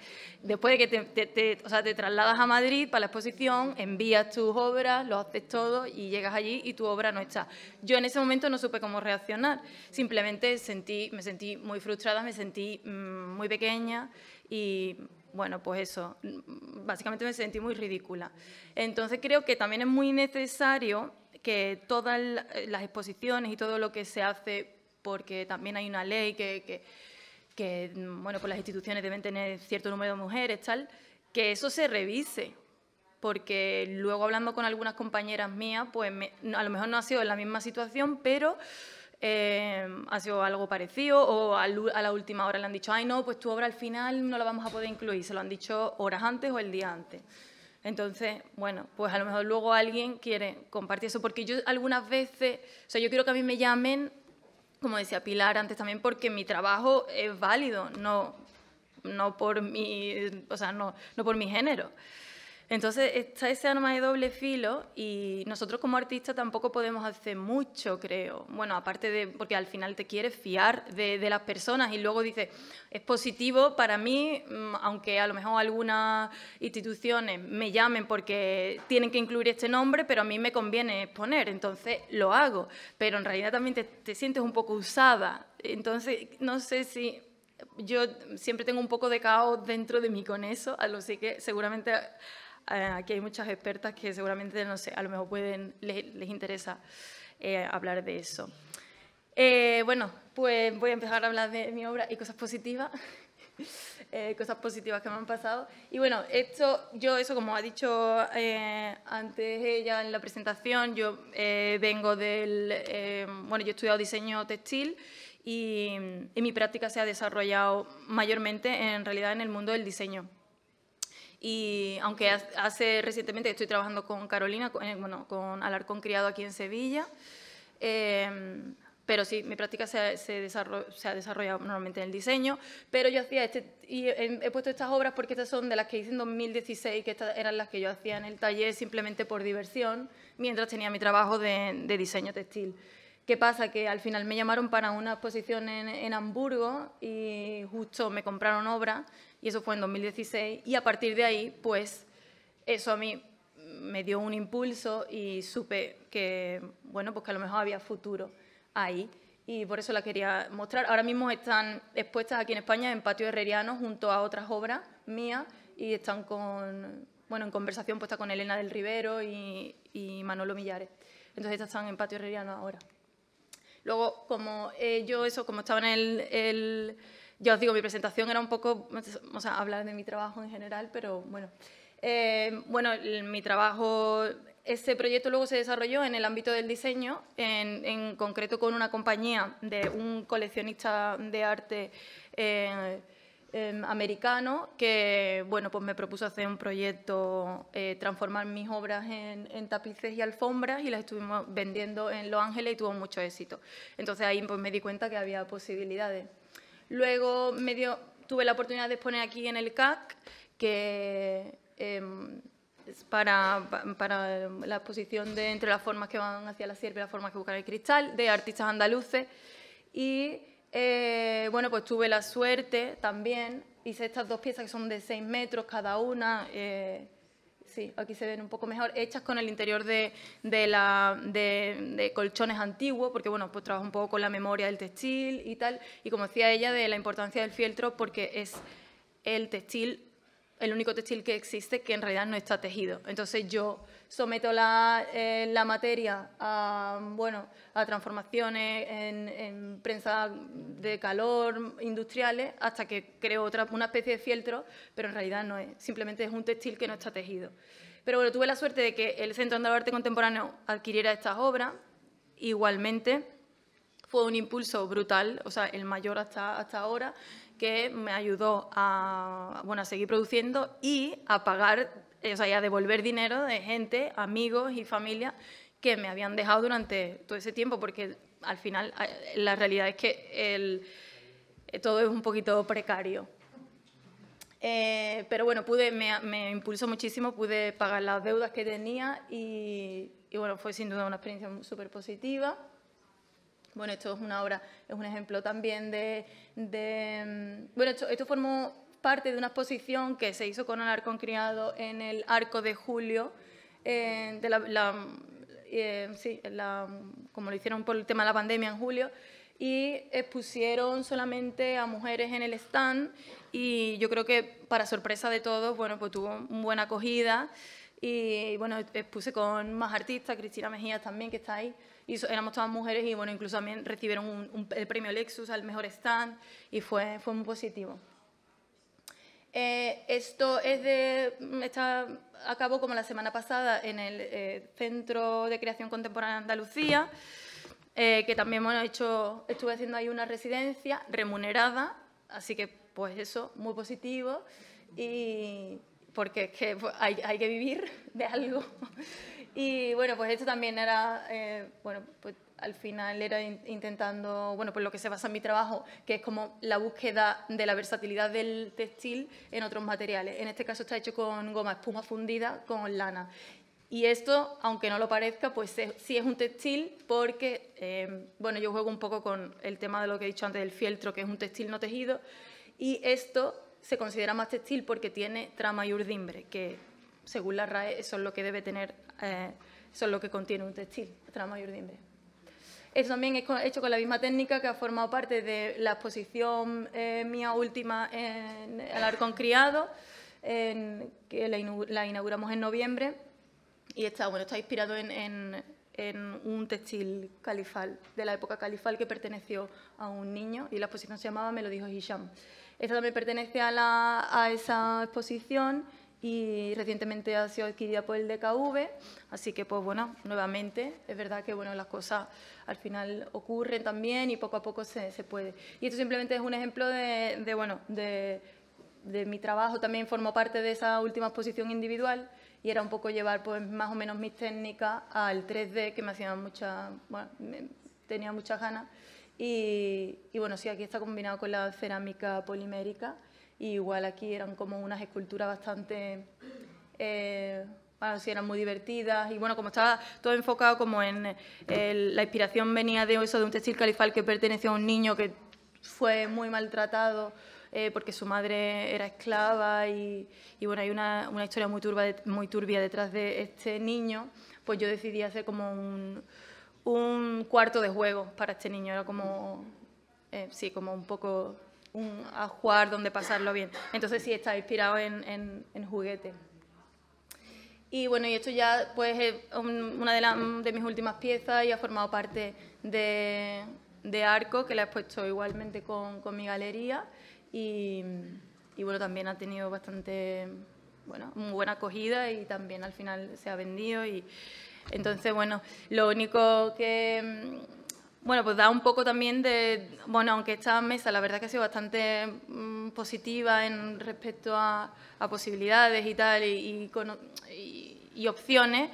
Speaker 7: Después de que te, o te trasladas a Madrid para la exposición, envías tus obras, lo haces todo y llegas allí y tu obra no está. Yo en ese momento no supe cómo reaccionar, simplemente sentí, me sentí muy frustrada, me sentí mm, muy pequeña y bueno, pues eso, mm, básicamente me sentí muy ridícula. Entonces creo que también es muy necesario que todas eh, las exposiciones y todo lo que se hace, porque también hay una ley que, mm, bueno, pues las instituciones deben tener cierto número de mujeres, tal, que eso se revise. Porque luego hablando con algunas compañeras mías, pues a lo mejor no ha sido la misma situación, pero eh, ha sido algo parecido o a la última hora le han dicho, ay no, pues tu obra al final no la vamos a poder incluir, se lo han dicho horas antes o el día antes. Entonces, bueno, pues a lo mejor luego alguien quiere compartir eso, porque yo algunas veces, o sea, yo quiero que a mí me llamen, como decía Pilar antes también, porque mi trabajo es válido, no, no por mi, o sea, no, no por mi género. Entonces, está ese arma de doble filo y nosotros como artistas tampoco podemos hacer mucho, creo. Bueno, aparte de, porque al final te quieres fiar de, las personas y luego dices, es positivo para mí, mm, aunque a lo mejor algunas instituciones me llamen porque tienen que incluir este nombre, pero a mí me conviene exponer, entonces lo hago. Pero en realidad también te, te sientes un poco usada. Entonces, no sé si yo siempre tengo un poco de caos dentro de mí con eso, así que seguramente Ah, aquí hay muchas expertas que seguramente, no sé, a lo mejor pueden, les, interesa eh, hablar de eso. Eh, bueno, pues voy a empezar a hablar de mi obra y cosas positivas, eh, cosas positivas que me han pasado. Y bueno, esto, yo eso, como ha dicho antes ella en la presentación, yo vengo del, bueno, yo he estudiado diseño textil y, y mi práctica se ha desarrollado mayormente en realidad en el mundo del diseño. Y aunque hace recientemente estoy trabajando con Carolina, con, eh, bueno, con Alarcón Criado aquí en Sevilla, em, pero sí, mi práctica se, ha desarrollado normalmente en el diseño, pero yo hacía este, y em, he, puesto estas obras porque estas son de las que hice en 2016, que estas eran las que yo hacía en el taller simplemente por diversión, mientras tenía mi trabajo de diseño textil. ¿Qué pasa? Que al final me llamaron para una exposición en, en, Hamburgo y justo me compraron obra y eso fue en 2016 y a partir de ahí pues eso a mí me dio un impulso y supe que bueno pues que a lo mejor había futuro ahí y por eso la quería mostrar. Ahora mismo están expuestas aquí en España en Patio Herreriano junto a otras obras mías y están con, bueno, en conversación puesta con Elena del Rivero y, y Manolo Millares. Entonces estas están en Patio Herreriano ahora. Luego, como yo eso, como estaba en el, Yo os digo, mi presentación era un poco, Vamos a hablar de mi trabajo en general, pero bueno. Eh, bueno, mi trabajo, ese proyecto luego se desarrolló en el ámbito del diseño, en, concreto con una compañía de un coleccionista de arte. Eh, Em, americano que bueno, pues me propuso hacer un proyecto, eh, transformar mis obras en, tapices y alfombras y las estuvimos vendiendo en Los Ángeles y tuvo mucho éxito. Entonces ahí pues, me di cuenta que había posibilidades. Luego me tuve la oportunidad de exponer aquí en el CAC, que em, es para, para, la exposición de entre las formas que van hacia la sierra y las formas que buscan el cristal, de artistas andaluces. Y eh, bueno, pues tuve la suerte también, hice estas dos piezas que son de 6 metros cada una, eh, sí, aquí se ven un poco mejor, hechas con el interior de, de, colchones antiguos, porque bueno, pues trabajo un poco con la memoria del textil y tal, y como decía ella, de la importancia del fieltro, porque es el textil el único textil que existe que en realidad no está tejido. Entonces yo someto eh, la, materia a, bueno, a transformaciones en, en prensa de calor industriales hasta que creo otra, una especie de fieltro, pero en realidad no es, simplemente es un textil que no está tejido. Pero bueno, tuve la suerte de que el Centro Andaluz de Arte Contemporáneo adquiriera estas obras, igualmente fue un impulso brutal, o sea, el mayor hasta, hasta ahora, que me ayudó a, seguir produciendo y a pagar, o sea, a devolver dinero de gente, amigos y familia que me habían dejado durante todo ese tiempo, porque al final la realidad es que todo es un poquito precario. Eh, pero bueno, pude, me, me, impulsó muchísimo, pude pagar las deudas que tenía y, y bueno, fue sin duda una experiencia súper positiva. Bueno, esto es una obra, es un ejemplo también de... Mm, bueno, esto, formó parte de una exposición que se hizo con Alarcón Criado en el Arco de Julio, eh, de eh, sí, como lo hicieron por el tema de la pandemia en julio, y expusieron solamente a mujeres en el stand y yo creo que para sorpresa de todos, bueno, pues tuvo una buena acogida y bueno, expuse con más artistas, Cristina Mejías también que está ahí éramos todas mujeres y bueno, incluso también recibieron un, el premio Lexus al mejor stand y fue, fue muy positivo. Eh, esto es de, está, acabó como la semana pasada en el eh, Centro de Creación Contemporánea de Andalucía, eh, que también bueno, hecho, estuve haciendo ahí una residencia remunerada, así que pues eso, muy positivo, y porque es que pues, hay que vivir de algo. Y bueno, pues esto también era, eh, bueno, pues al final era intentando, bueno, pues lo que se basa en mi trabajo, que es como la búsqueda de la versatilidad del textil en otros materiales. En este caso está hecho con goma espuma fundida con lana. Y esto, aunque no lo parezca, pues sí es un textil porque, em, bueno, yo juego un poco con el tema de lo que he dicho antes del fieltro, que es un textil no tejido, y esto se considera más textil porque tiene trama y urdimbre, que según la RAE, eso es lo que debe tener, eh, lo que contiene un textil, trama y urdimbre... ...eso también es hecho con la misma técnica que ha formado parte de la exposición eh, mía última en con Criado, en, que la, inauguramos en noviembre, y está, bueno, está inspirado en, un textil califal, de la época califal que perteneció a un niño, y la exposición se llamaba Me lo dijo Hisham. Esta también pertenece a, a esa exposición y recientemente ha sido adquirida por el DKV, así que pues bueno, nuevamente es verdad que bueno, las cosas al final ocurren también y poco a poco se, puede. Y esto simplemente es un ejemplo de, bueno, de, mi trabajo, también formó parte de esa última exposición individual y era un poco llevar pues más o menos mis técnicas al 3D que me hacía mucha, bueno, tenía muchas ganas y, y bueno, sí, aquí está combinado con la cerámica polimérica y igual aquí eran como unas esculturas bastante... Eh, bueno, sí, eran muy divertidas y bueno, como estaba todo enfocado como en... Eh, la inspiración venía de eso, de un textil califal que pertenecía a un niño que fue muy maltratado eh, porque su madre era esclava y, bueno, hay una, historia muy, turba muy turbia detrás de este niño, pues yo decidí hacer como un, cuarto de juego para este niño, era como, sí, como un poco un, a jugar donde pasarlo bien. Entonces sí, está inspirado en, en, juguete. Y bueno, y esto ya pues es una de, de mis últimas piezas y ha formado parte de, de Arco, que la he puesto igualmente con, con mi galería. Y, y, bueno, también ha tenido bastante, bueno, muy buena acogida y también al final se ha vendido. Y entonces, bueno, lo único que bueno, pues da un poco también de, bueno, aunque esta mesa la verdad que ha sido bastante mm, positiva en respecto a, posibilidades y tal, y, opciones,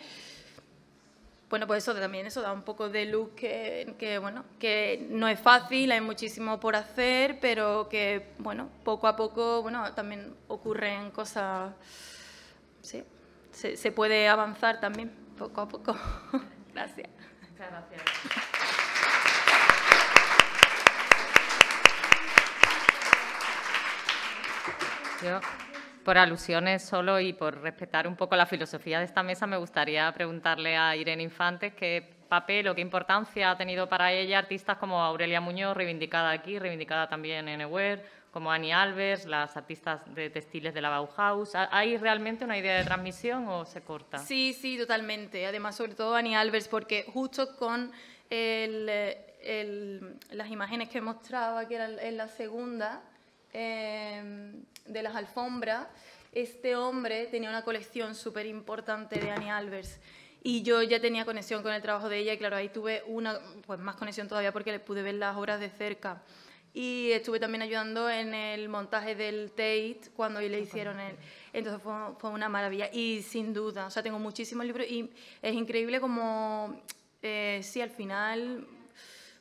Speaker 7: bueno, pues eso también, eso da un poco de luz que, bueno, que no es fácil, hay muchísimo por hacer, pero que, bueno, poco a poco, bueno, también ocurren cosas, sí, se, se puede avanzar también, poco a poco. Gracias.
Speaker 1: gracias. Yo, por alusiones solo y por respetar un poco la filosofía de esta mesa, me gustaría preguntarle a Irene Infantes qué papel o qué importancia ha tenido para ella artistas como Aurelia Muñoz, reivindicada aquí, reivindicada también en EWER, como Annie Albers, las artistas de textiles de la Bauhaus. ¿Hay realmente una idea de transmisión o se corta? Sí,
Speaker 7: sí, totalmente. Además, sobre todo Annie Albers, porque justo con las imágenes que mostraba, que era en la segunda, Em, de las alfombras, este hombre tenía una colección súper importante de Annie Albers. Y yo ya tenía conexión con el trabajo de ella y claro, ahí tuve una, pues más conexión todavía porque le pude ver las obras de cerca. Y estuve también ayudando en el montaje del Tate cuando le hicieron el... Entonces fue, una maravilla y sin duda, o sea, tengo muchísimos libros y es increíble como, eh, si al final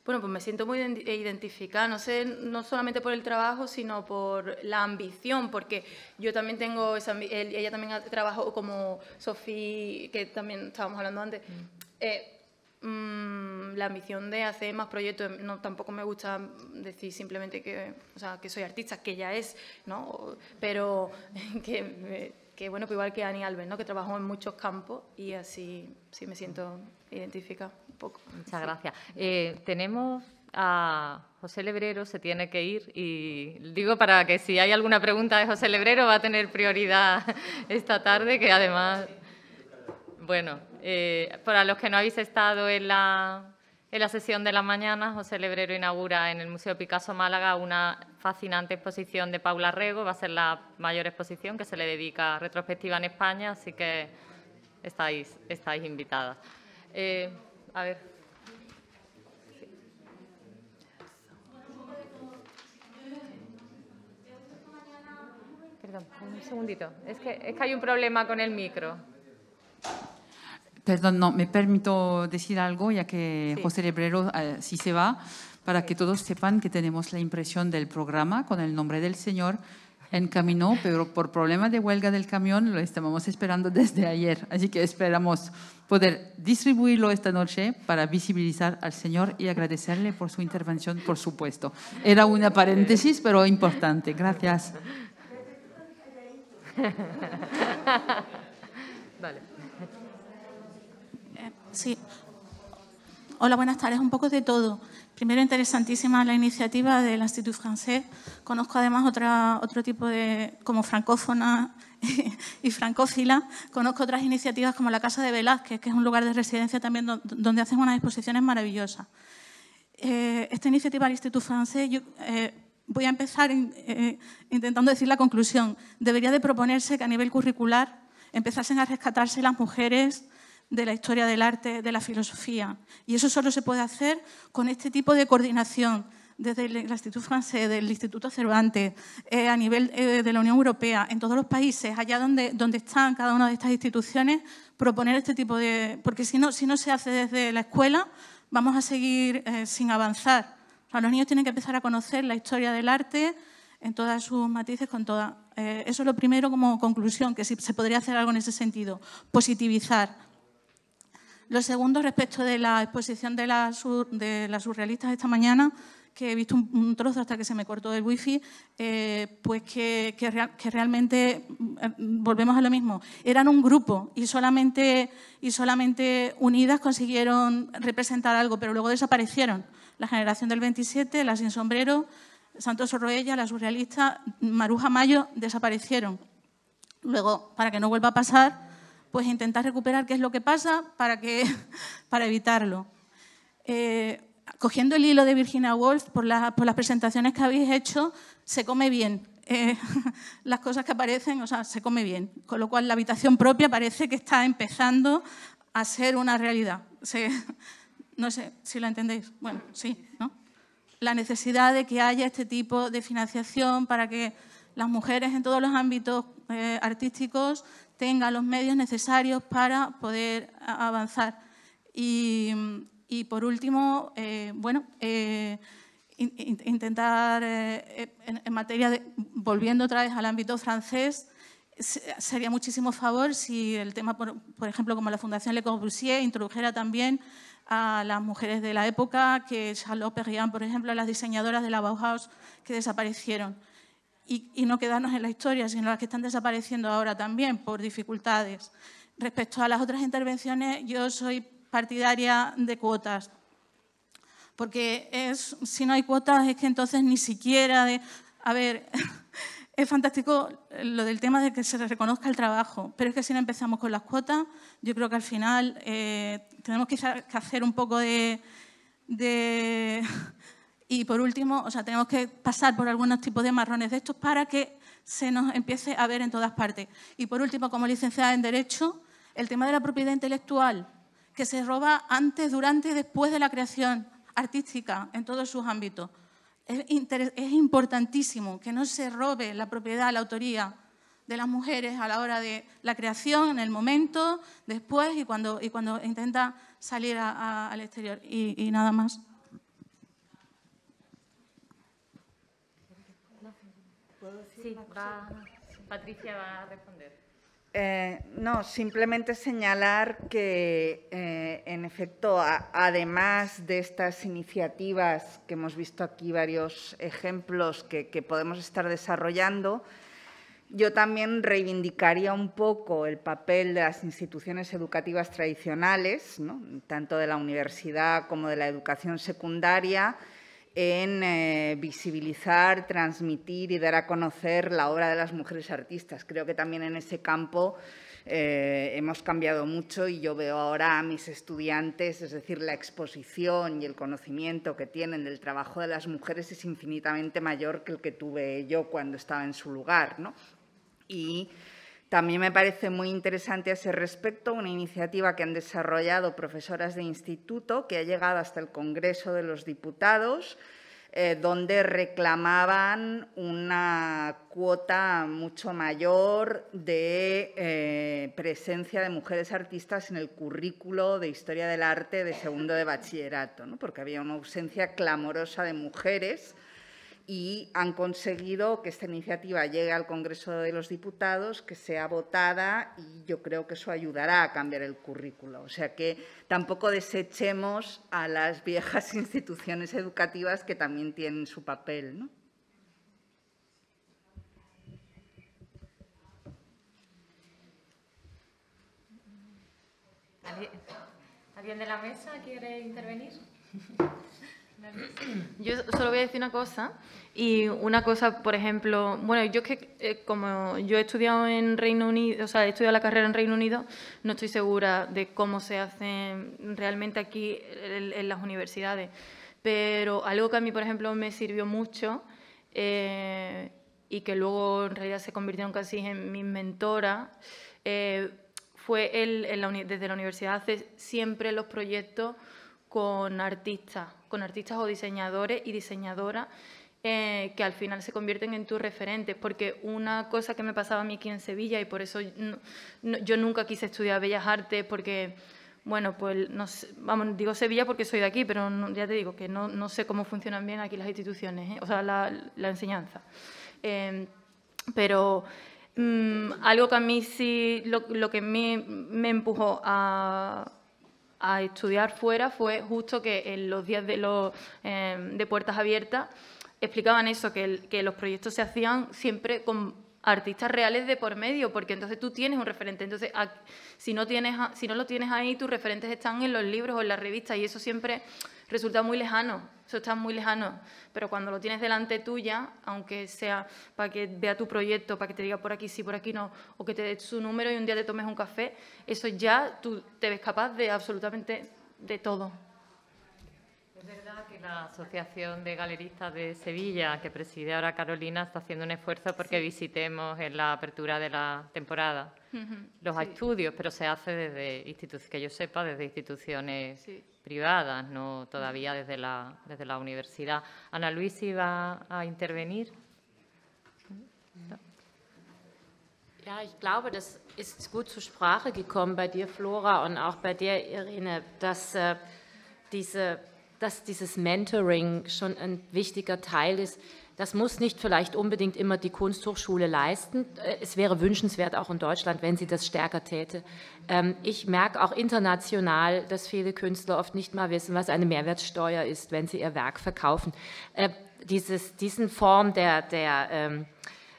Speaker 7: bueno, pues me siento muy eh, identificada, no sé, no solamente por el trabajo, sino por la ambición, porque yo también tengo esa, ella también trabajado como Sofía, que también estábamos hablando antes, mm. Eh, mm, la ambición de hacer más proyectos, no, tampoco me gusta decir simplemente que, o sea, que soy artista, que ya es, ¿no? Pero que... que bueno, pues igual que Ani Alves, ¿no? que trabajó en muchos campos y así sí me siento identificada poco.
Speaker 1: Muchas gracias. Eh, tenemos a José Lebrero, se tiene que ir y digo para que si hay alguna pregunta de José Lebrero va a tener prioridad esta tarde, que además, bueno, eh, para los que no habéis estado en la, en la sesión de la mañana, José Lebrero inaugura en el Museo Picasso Málaga una fascinante exposición de Paula Rego, va a ser la mayor exposición que se le dedica a retrospectiva en España, así que estáis, estáis invitadas. Eh, a ver. Perdón, un segundito. Es que, es que hay un problema con el micro.
Speaker 8: Perdón, no, me permito decir algo, ya que José Lebrero eh, sí se va, para que todos sepan que tenemos la impresión del programa con el nombre del Señor encaminó, pero por problemas de huelga del camión lo estábamos esperando desde ayer. Así que esperamos poder distribuirlo esta noche para visibilizar al Señor y agradecerle por su intervención, por supuesto. Era una paréntesis, pero importante. Gracias.
Speaker 9: Sí, Hola, buenas tardes. Un poco de todo. Primero, interesantísima la iniciativa del Institut Français. Conozco además otra, otro tipo de, como francófona y, francófila, conozco otras iniciativas como la Casa de Velázquez, que es un lugar de residencia también donde hacen unas exposiciones maravillosas. Eh, esta iniciativa del Institut Français, yo, eh, voy a empezar eh, intentando decir la conclusión. Debería de proponerse que a nivel curricular empezasen a rescatarse las mujeres, de la historia del arte, de la filosofía. Y eso solo se puede hacer con este tipo de coordinación desde el Instituto Francés, del Instituto Cervantes, eh, a nivel eh, de la Unión Europea, en todos los países, allá donde, donde están cada una de estas instituciones, proponer este tipo de... Porque si no, si no se hace desde la escuela, vamos a seguir eh, sin avanzar. los niños tienen que empezar a conocer la historia del arte en todas sus matices, con toda... eso es lo primero como conclusión, que si se podría hacer algo en ese sentido, positivizar lo segundo, respecto de la exposición de, las sur, de las surrealistas esta mañana, que he visto un, trozo hasta que se me cortó el wifi, eh, pues que, realmente mm, volvemos a lo mismo. Eran un grupo y solamente, y solamente unidas consiguieron representar algo, pero luego desaparecieron. La generación del 27, la sin sombrero, Santos Orroella, la surrealista, Maruja Mayo, desaparecieron. Luego, para que no vuelva a pasar, pues intentar recuperar qué es lo que pasa para, que, para evitarlo. Eh, cogiendo el hilo de Virginia Woolf, por, las presentaciones que habéis hecho, se come bien. Eh, las cosas que aparecen, o sea, se come bien. Con lo cual, la habitación propia parece que está empezando a ser una realidad. no sé si lo entendéis. Bueno, sí, ¿no? La necesidad de que haya este tipo de financiación para que las mujeres en todos los ámbitos eh, artísticos tenga los medios necesarios para poder avanzar. Y, por último, eh, bueno, eh, intentar, eh, en, materia de, volviendo otra vez al ámbito francés, sería muchísimo favor si el tema, por, ejemplo, como la Fundación Le Corbusier introdujera también a las mujeres de la época, que Charlotte Perriand, por ejemplo, las diseñadoras de la Bauhaus que desaparecieron y, no quedarnos en la historia, sino las que están desapareciendo ahora también por dificultades. Respecto a las otras intervenciones, yo soy partidaria de cuotas, porque es, si no hay cuotas es que entonces ni siquiera de... A ver, es fantástico lo del tema de que se reconozca el trabajo, pero es que si no empezamos con las cuotas, yo creo que al final eh, tenemos que hacer un poco de y por último, o sea, tenemos que pasar por algunos tipos de marrones de estos para que se nos empiece a ver en todas partes. Y por último, como licenciada en Derecho, el tema de la propiedad intelectual, que se roba antes, durante y después de la creación artística en todos sus ámbitos. Es, importantísimo que no se robe la propiedad, la autoría de las mujeres a la hora de la creación, en el momento, después y cuando, intenta salir al exterior. y nada más.
Speaker 1: sí, Patricia va a responder.
Speaker 2: Eh, no, simplemente señalar que, eh, en efecto, además de estas iniciativas que hemos visto aquí, varios ejemplos que, podemos estar desarrollando, yo también reivindicaría un poco el papel de las instituciones educativas tradicionales, tanto de la universidad como de la educación secundaria, en eh, visibilizar, transmitir y dar a conocer la obra de las mujeres artistas. Creo que también en ese campo eh, hemos cambiado mucho y yo veo ahora a mis estudiantes, es decir, la exposición y el conocimiento que tienen del trabajo de las mujeres es infinitamente mayor que el que tuve yo cuando estaba en su lugar. ¿no? Y también me parece muy interesante a ese respecto una iniciativa que han desarrollado profesoras de instituto que ha llegado hasta el Congreso de los Diputados, eh, donde reclamaban una cuota mucho mayor de eh, presencia de mujeres artistas en el currículo de Historia del Arte de segundo de bachillerato, porque había una ausencia clamorosa de mujeres y han conseguido que esta iniciativa llegue al Congreso de los Diputados, que sea votada y yo creo que eso ayudará a cambiar el currículo. O sea que tampoco desechemos a las viejas instituciones educativas que también tienen su papel.
Speaker 1: ¿Alguien de la mesa quiere intervenir?
Speaker 7: Yo solo voy a decir una cosa. Y una cosa, por ejemplo, bueno, yo es que eh, como yo he estudiado en Reino Unido, o sea, he estudiado la carrera en Reino Unido, no estoy segura de cómo se hace realmente aquí en, las universidades. Pero algo que a mí, por ejemplo, me sirvió mucho eh, y que luego en realidad se convirtieron casi en mis mentoras, eh, fue el, desde la universidad hace siempre los proyectos con artistas, con artistas o diseñadores y diseñadoras eh, que al final se convierten en tus referentes, porque una cosa que me pasaba a mí aquí en Sevilla y por eso yo nunca quise estudiar Bellas Artes, porque, bueno, pues, no digo Sevilla porque soy de aquí, pero ya te digo que no, sé cómo funcionan bien aquí las instituciones, ¿eh? o sea, la, enseñanza. Em, pero mm, algo que a mí sí, lo, que que mí me empujó a a estudiar fuera fue justo que en los días de, los, eh, de puertas abiertas explicaban eso, que, los proyectos se hacían siempre con artistas reales de por medio, porque entonces tú tienes un referente. Entonces, si, no tienes, si no lo tienes ahí, tus referentes están en los libros o en las revistas y eso siempre resulta muy lejano, eso está muy lejano, pero cuando lo tienes delante tuya, aunque sea para que vea tu proyecto, para que te diga por aquí sí, por aquí no, o que te dé su número y un día te tomes un café, eso ya tú te ves capaz de absolutamente de todo.
Speaker 1: Es verdad que la Asociación de Galeristas de Sevilla, que preside ahora Carolina, está haciendo un esfuerzo porque visitemos en la apertura de la temporada los estudios, pero se hace desde instituciones, que yo sepa, desde instituciones privadas, no todavía desde la, desde la universidad. Ana Luis iba a intervenir.
Speaker 3: Ja, ich glaube, das ist gut zur Sprache gekommen bei dir, Flora, und auch bei dir, Irene, dass äh, diese dass dieses Mentoring schon ein wichtiger Teil ist. Das muss nicht vielleicht unbedingt immer die Kunsthochschule leisten. Äh, es wäre wünschenswert auch in Deutschland, wenn sie das stärker täte. Ähm, ich merke auch international, dass viele Künstler oft nicht mal wissen, was eine Mehrwertsteuer ist, wenn sie ihr Werk verkaufen. Äh, dieses, diesen Form der, der, ähm,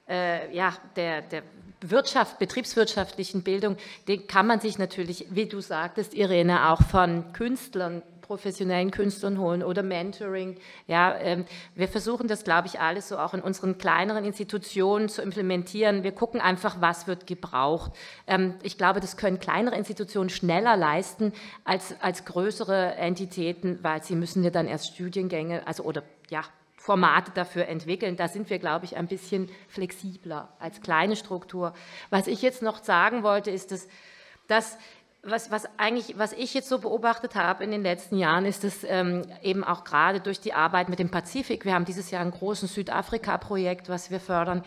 Speaker 3: äh, ja, der, der Wirtschaft, betriebswirtschaftlichen Bildung, den kann man sich natürlich, wie du sagtest, Irene, auch von Künstlern professionellen Künstlern holen oder Mentoring. Ja, ähm, wir versuchen das, glaube ich, alles so auch in unseren kleineren Institutionen zu implementieren. Wir gucken einfach, was wird gebraucht. Ähm, ich glaube, das können kleinere Institutionen schneller leisten als, als größere Entitäten, weil sie müssen ja dann erst Studiengänge, also oder ja, Formate dafür entwickeln. Da sind wir, glaube ich, ein bisschen flexibler als kleine Struktur. Was ich jetzt noch sagen wollte, ist, dass, dass was, was, eigentlich, was ich jetzt so beobachtet habe in den letzten Jahren, ist es ähm, eben auch gerade durch die Arbeit mit dem Pazifik. Wir haben dieses Jahr ein großes Südafrika-Projekt, was wir fördern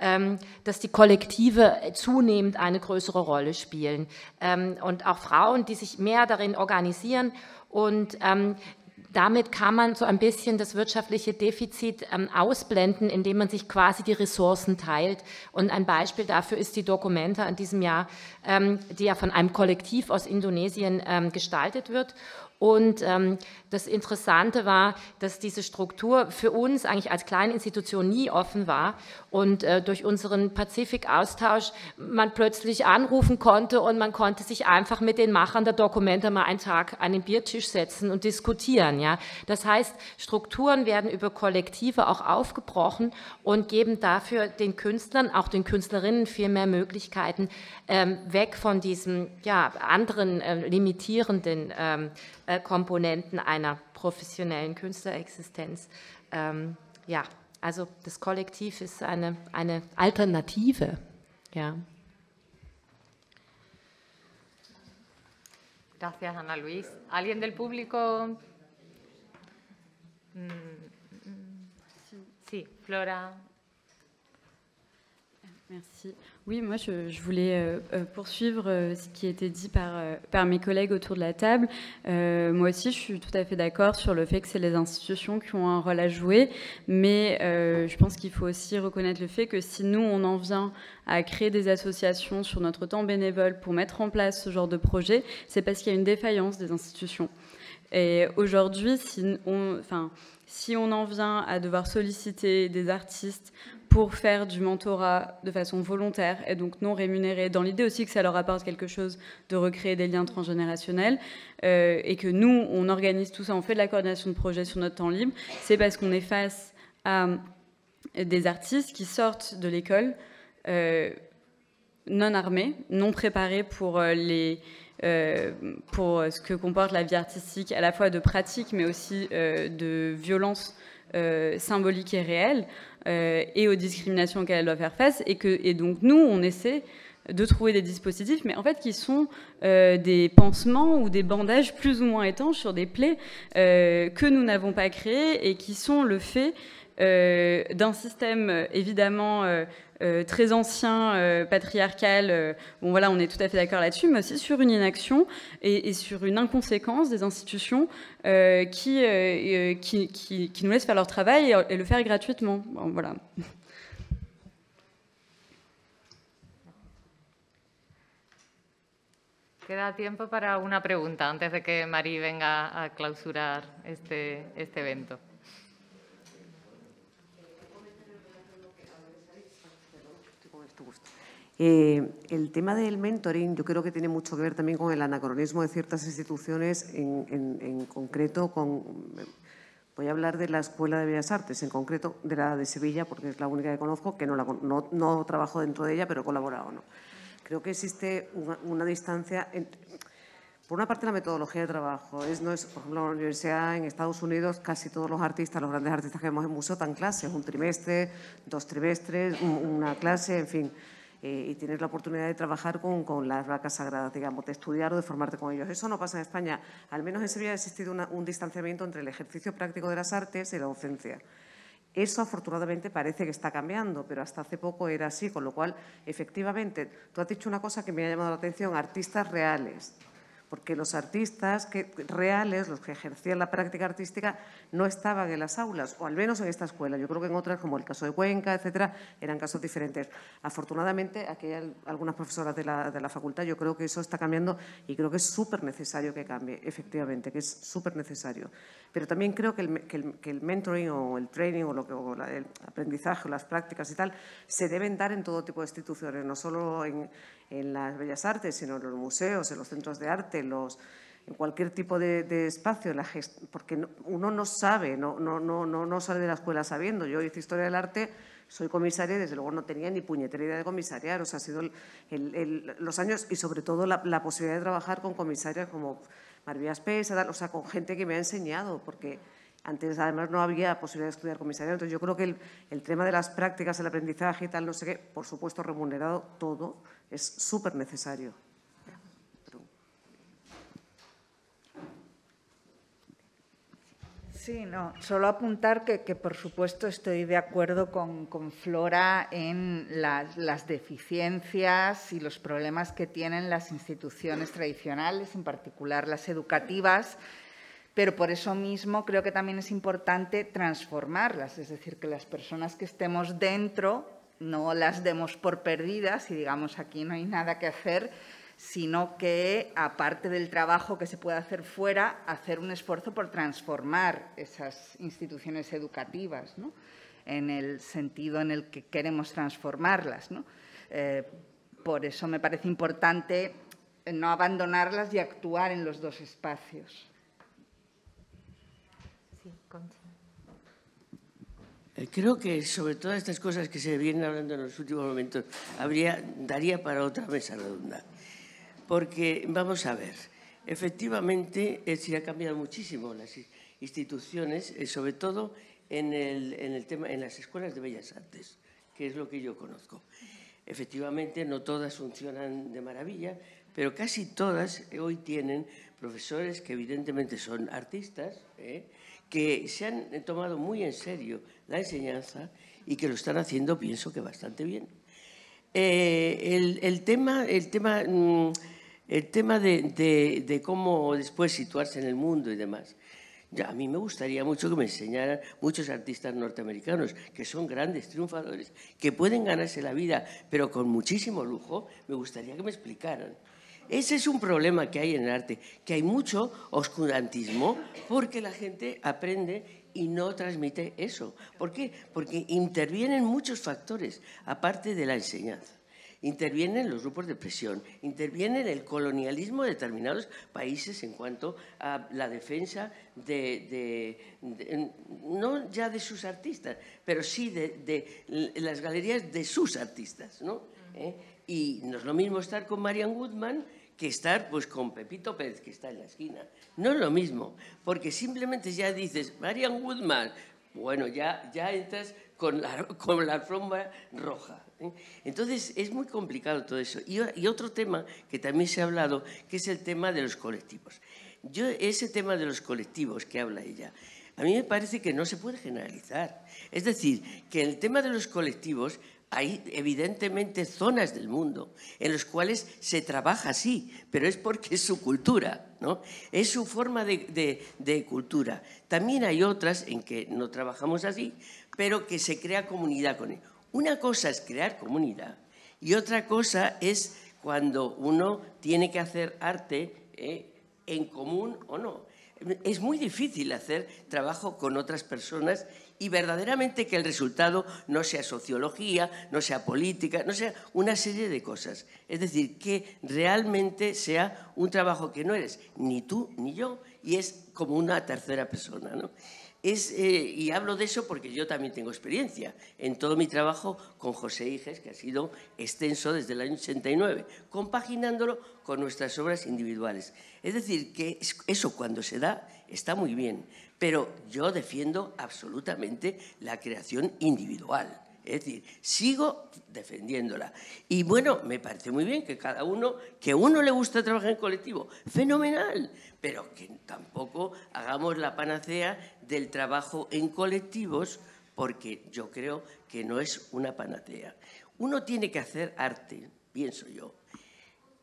Speaker 3: ähm, dass die Kollektive zunehmend eine größere Rolle spielen ähm, und auch Frauen, die sich mehr darin organisieren. Und ähm, damit kann man so ein bisschen das wirtschaftliche Defizit ähm, ausblenden, indem man sich quasi die Ressourcen teilt. Und ein Beispiel dafür ist die Dokumenta in diesem Jahr, ähm, die ja von einem Kollektiv aus Indonesien ähm, gestaltet wird. Und ähm, das Interessante war, dass diese Struktur für uns eigentlich als kleine Institution nie offen war und äh, durch unseren Pazifik-Austausch man plötzlich anrufen konnte und man konnte sich einfach mit den Machern der Dokumente mal einen Tag an den Biertisch setzen und diskutieren. Ja? Das heißt, Strukturen werden über Kollektive auch aufgebrochen und geben dafür den Künstlern, auch den Künstlerinnen viel mehr Möglichkeiten, ähm, weg von diesem ja, anderen äh, limitierenden ähm, äh, Komponenten einer professionellen Künstlerexistenz. Ähm, ja, also das Kollektiv ist eine, eine Alternative. Ja.
Speaker 1: Gracias, Ana Luis. ¿Alguien del público?
Speaker 6: Mm, mm, mm. Sí, Flora. Merci. Oui, moi je, voulais euh, euh, poursuivre euh, ce qui été dit par, par mes collègues autour de la table. moi aussi je suis tout à fait d'accord sur le fait que c'est les institutions qui ont un rôle à jouer, mais je pense qu'il faut aussi reconnaître le fait que si nous on en vient à créer des associations sur notre temps bénévole pour mettre en place ce genre de projet, c'est parce qu'il y a une défaillance des institutions. Et aujourd'hui, si on, enfin, si on en vient à devoir solliciter des artistes pour faire du mentorat de façon volontaire et donc non rémunérée, dans l'idée aussi que ça leur apporte quelque chose de recréer des liens transgénérationnels, euh, et que nous, on organise tout ça, on fait de la coordination de projet sur notre temps libre, c'est parce qu'on est face à des artistes qui sortent de l'école euh, non armés, non préparés pour euh, pour ce que comporte la vie artistique, à la fois de pratique, mais aussi de violence symbolique et réelle, euh, et aux discriminations auxquelles elle doit faire face. Et, que, et donc nous, on essaie de trouver des dispositifs, mais en fait qui sont euh, des pansements ou des bandages plus ou moins étanches sur des plaies euh, que nous n'avons pas créées et qui sont le fait d'un système évidemment euh, très ancien, euh, patriarcal, euh, bon voilà, on est tout à fait d'accord là-dessus, mais aussi sur une inaction et, et sur une inconséquence des institutions qui qui, qui, qui, nous laissent faire leur travail et, et le faire gratuitement. Bon, voilà.
Speaker 1: Queda tiempo para una pregunta antes de que Marie venga a clausurar este, este evento.
Speaker 10: Eh, el tema del mentoring yo creo que tiene mucho que ver también con el anacronismo de ciertas instituciones, en, concreto con... Voy a hablar de la Escuela de Bellas Artes, en concreto de la de Sevilla, porque es la única que conozco, que no, trabajo dentro de ella, pero he colaborado. ¿no? Creo que existe una, distancia... por una parte, la metodología de trabajo. Es, no es, por ejemplo, la universidad en Estados Unidos, casi todos los artistas, los grandes artistas que vemos en museo, dan clases, un trimestre, dos trimestres, una clase, en fin. Eh, y tienes la oportunidad de trabajar con, con, las vacas sagradas, digamos, de estudiar o de formarte con ellos. Eso no pasa en España. Al menos en Sevilla ha existido un distanciamiento entre el ejercicio práctico de las artes y la docencia. Eso afortunadamente parece que está cambiando, pero hasta hace poco era así, con lo cual, efectivamente, tú has dicho una cosa que me ha llamado la atención, artistas reales porque los artistas reales, los que ejercían la práctica artística, no estaban en las aulas, o al menos en esta escuela. Yo creo que en otras, como el caso de Cuenca, etcétera, eran casos diferentes. Afortunadamente, aquí hay algunas profesoras de la, de la facultad, yo creo que eso está cambiando y creo que es súper necesario que cambie, efectivamente, que es súper necesario. Pero también creo que el, mentoring o el training o, lo que, el aprendizaje o las prácticas y tal se deben dar en todo tipo de instituciones, no solo en, las bellas artes, sino en los museos, en los centros de arte, en cualquier tipo de, espacio, porque uno no sabe, no, no, no, no sale de la escuela sabiendo. Yo hice historia del arte soy comisaria y desde luego no tenía ni puñetera idea de comisariar. O sea, ha sido los años y sobre todo la, posibilidad de trabajar con comisarias como María Pesas, o sea, con gente que me ha enseñado, porque antes además no había posibilidad de estudiar comisaría. Entonces yo creo que el, el, tema de las prácticas, el aprendizaje y tal, no sé qué, por supuesto remunerado todo, es súper necesario.
Speaker 2: Sí, no, solo apuntar que, por supuesto estoy de acuerdo con, Flora en las, las, deficiencias y los problemas que tienen las instituciones tradicionales, en particular las educativas, pero por eso mismo creo que también es importante transformarlas, es decir, que las personas que estemos dentro no las demos por perdidas y digamos aquí no hay nada que hacer, sino que, aparte del trabajo que se puede hacer fuera, hacer un esfuerzo por transformar esas instituciones educativas, en el sentido en el que queremos transformarlas. Eh, por eso me parece importante no abandonarlas y actuar en los dos espacios.
Speaker 7: Sí,
Speaker 11: eh, Creo que sobre todas estas cosas que se vienen hablando en los últimos momentos, habría, daría para otra mesa redonda porque vamos a ver, efectivamente eh, se ha cambiado muchísimo las instituciones, eh, sobre todo en el, tema, en las escuelas de bellas artes, que es lo que yo conozco. Efectivamente, no todas funcionan de maravilla, pero casi todas eh, hoy tienen profesores que evidentemente son artistas, que se han tomado muy en serio la enseñanza y que lo están haciendo, pienso que bastante bien. el, tema, el tema mm, el tema de, cómo después situarse en el mundo y demás. Ya, a mí me gustaría mucho que me enseñaran muchos artistas norteamericanos, que son grandes triunfadores, que pueden ganarse la vida, pero con muchísimo lujo, me gustaría que me explicaran. Ese es un problema que hay en el arte, que hay mucho oscurantismo porque la gente aprende y no transmite eso. ¿Por qué? Porque intervienen muchos factores, aparte de la enseñanza intervienen los grupos de presión, intervienen el colonialismo de determinados países en cuanto a la defensa de, no ya de sus artistas, pero sí de, las galerías de sus artistas, ¿Eh? Y no es lo mismo estar con Marian Goodman que estar pues con Pepito Pérez, que está en la esquina. No es lo mismo, porque simplemente ya dices, Marian Goodman, bueno, ya, ya entras con la, con la alfombra roja. ¿eh? Entonces es muy complicado todo eso. Y, otro tema que también se ha hablado, que es el tema de los colectivos. Yo, ese tema de los colectivos que habla ella, a mí me parece que no se puede generalizar. Es decir, que el tema de los colectivos hay evidentemente zonas del mundo en las cuales se trabaja así, pero es porque es su cultura, ¿no? es su forma de, cultura. También hay otras en que no trabajamos así, pero que se crea comunidad con ellos. Una cosa es crear comunidad y otra cosa es cuando uno tiene que hacer arte eh, en común o no. Es muy difícil hacer trabajo con otras personas y verdaderamente que el resultado no sea sociología, no sea política, no sea una serie de cosas. Es decir, que realmente sea un trabajo que no eres ni tú ni yo y es como una tercera persona. ¿no? Eh, y hablo de eso porque yo también tengo experiencia en todo mi trabajo con José Higes, que ha sido extenso desde el año 89, compaginándolo con nuestras obras individuales. Es decir, que eso cuando se da está muy bien, pero yo defiendo absolutamente la creación individual. Es decir, sigo defendiéndola. Y bueno, me parece muy bien que cada uno, que a uno le gusta trabajar en colectivo. Fenomenal pero que tampoco hagamos la panacea del trabajo en colectivos, porque yo creo que no es una panacea. Uno tiene que hacer arte, pienso yo,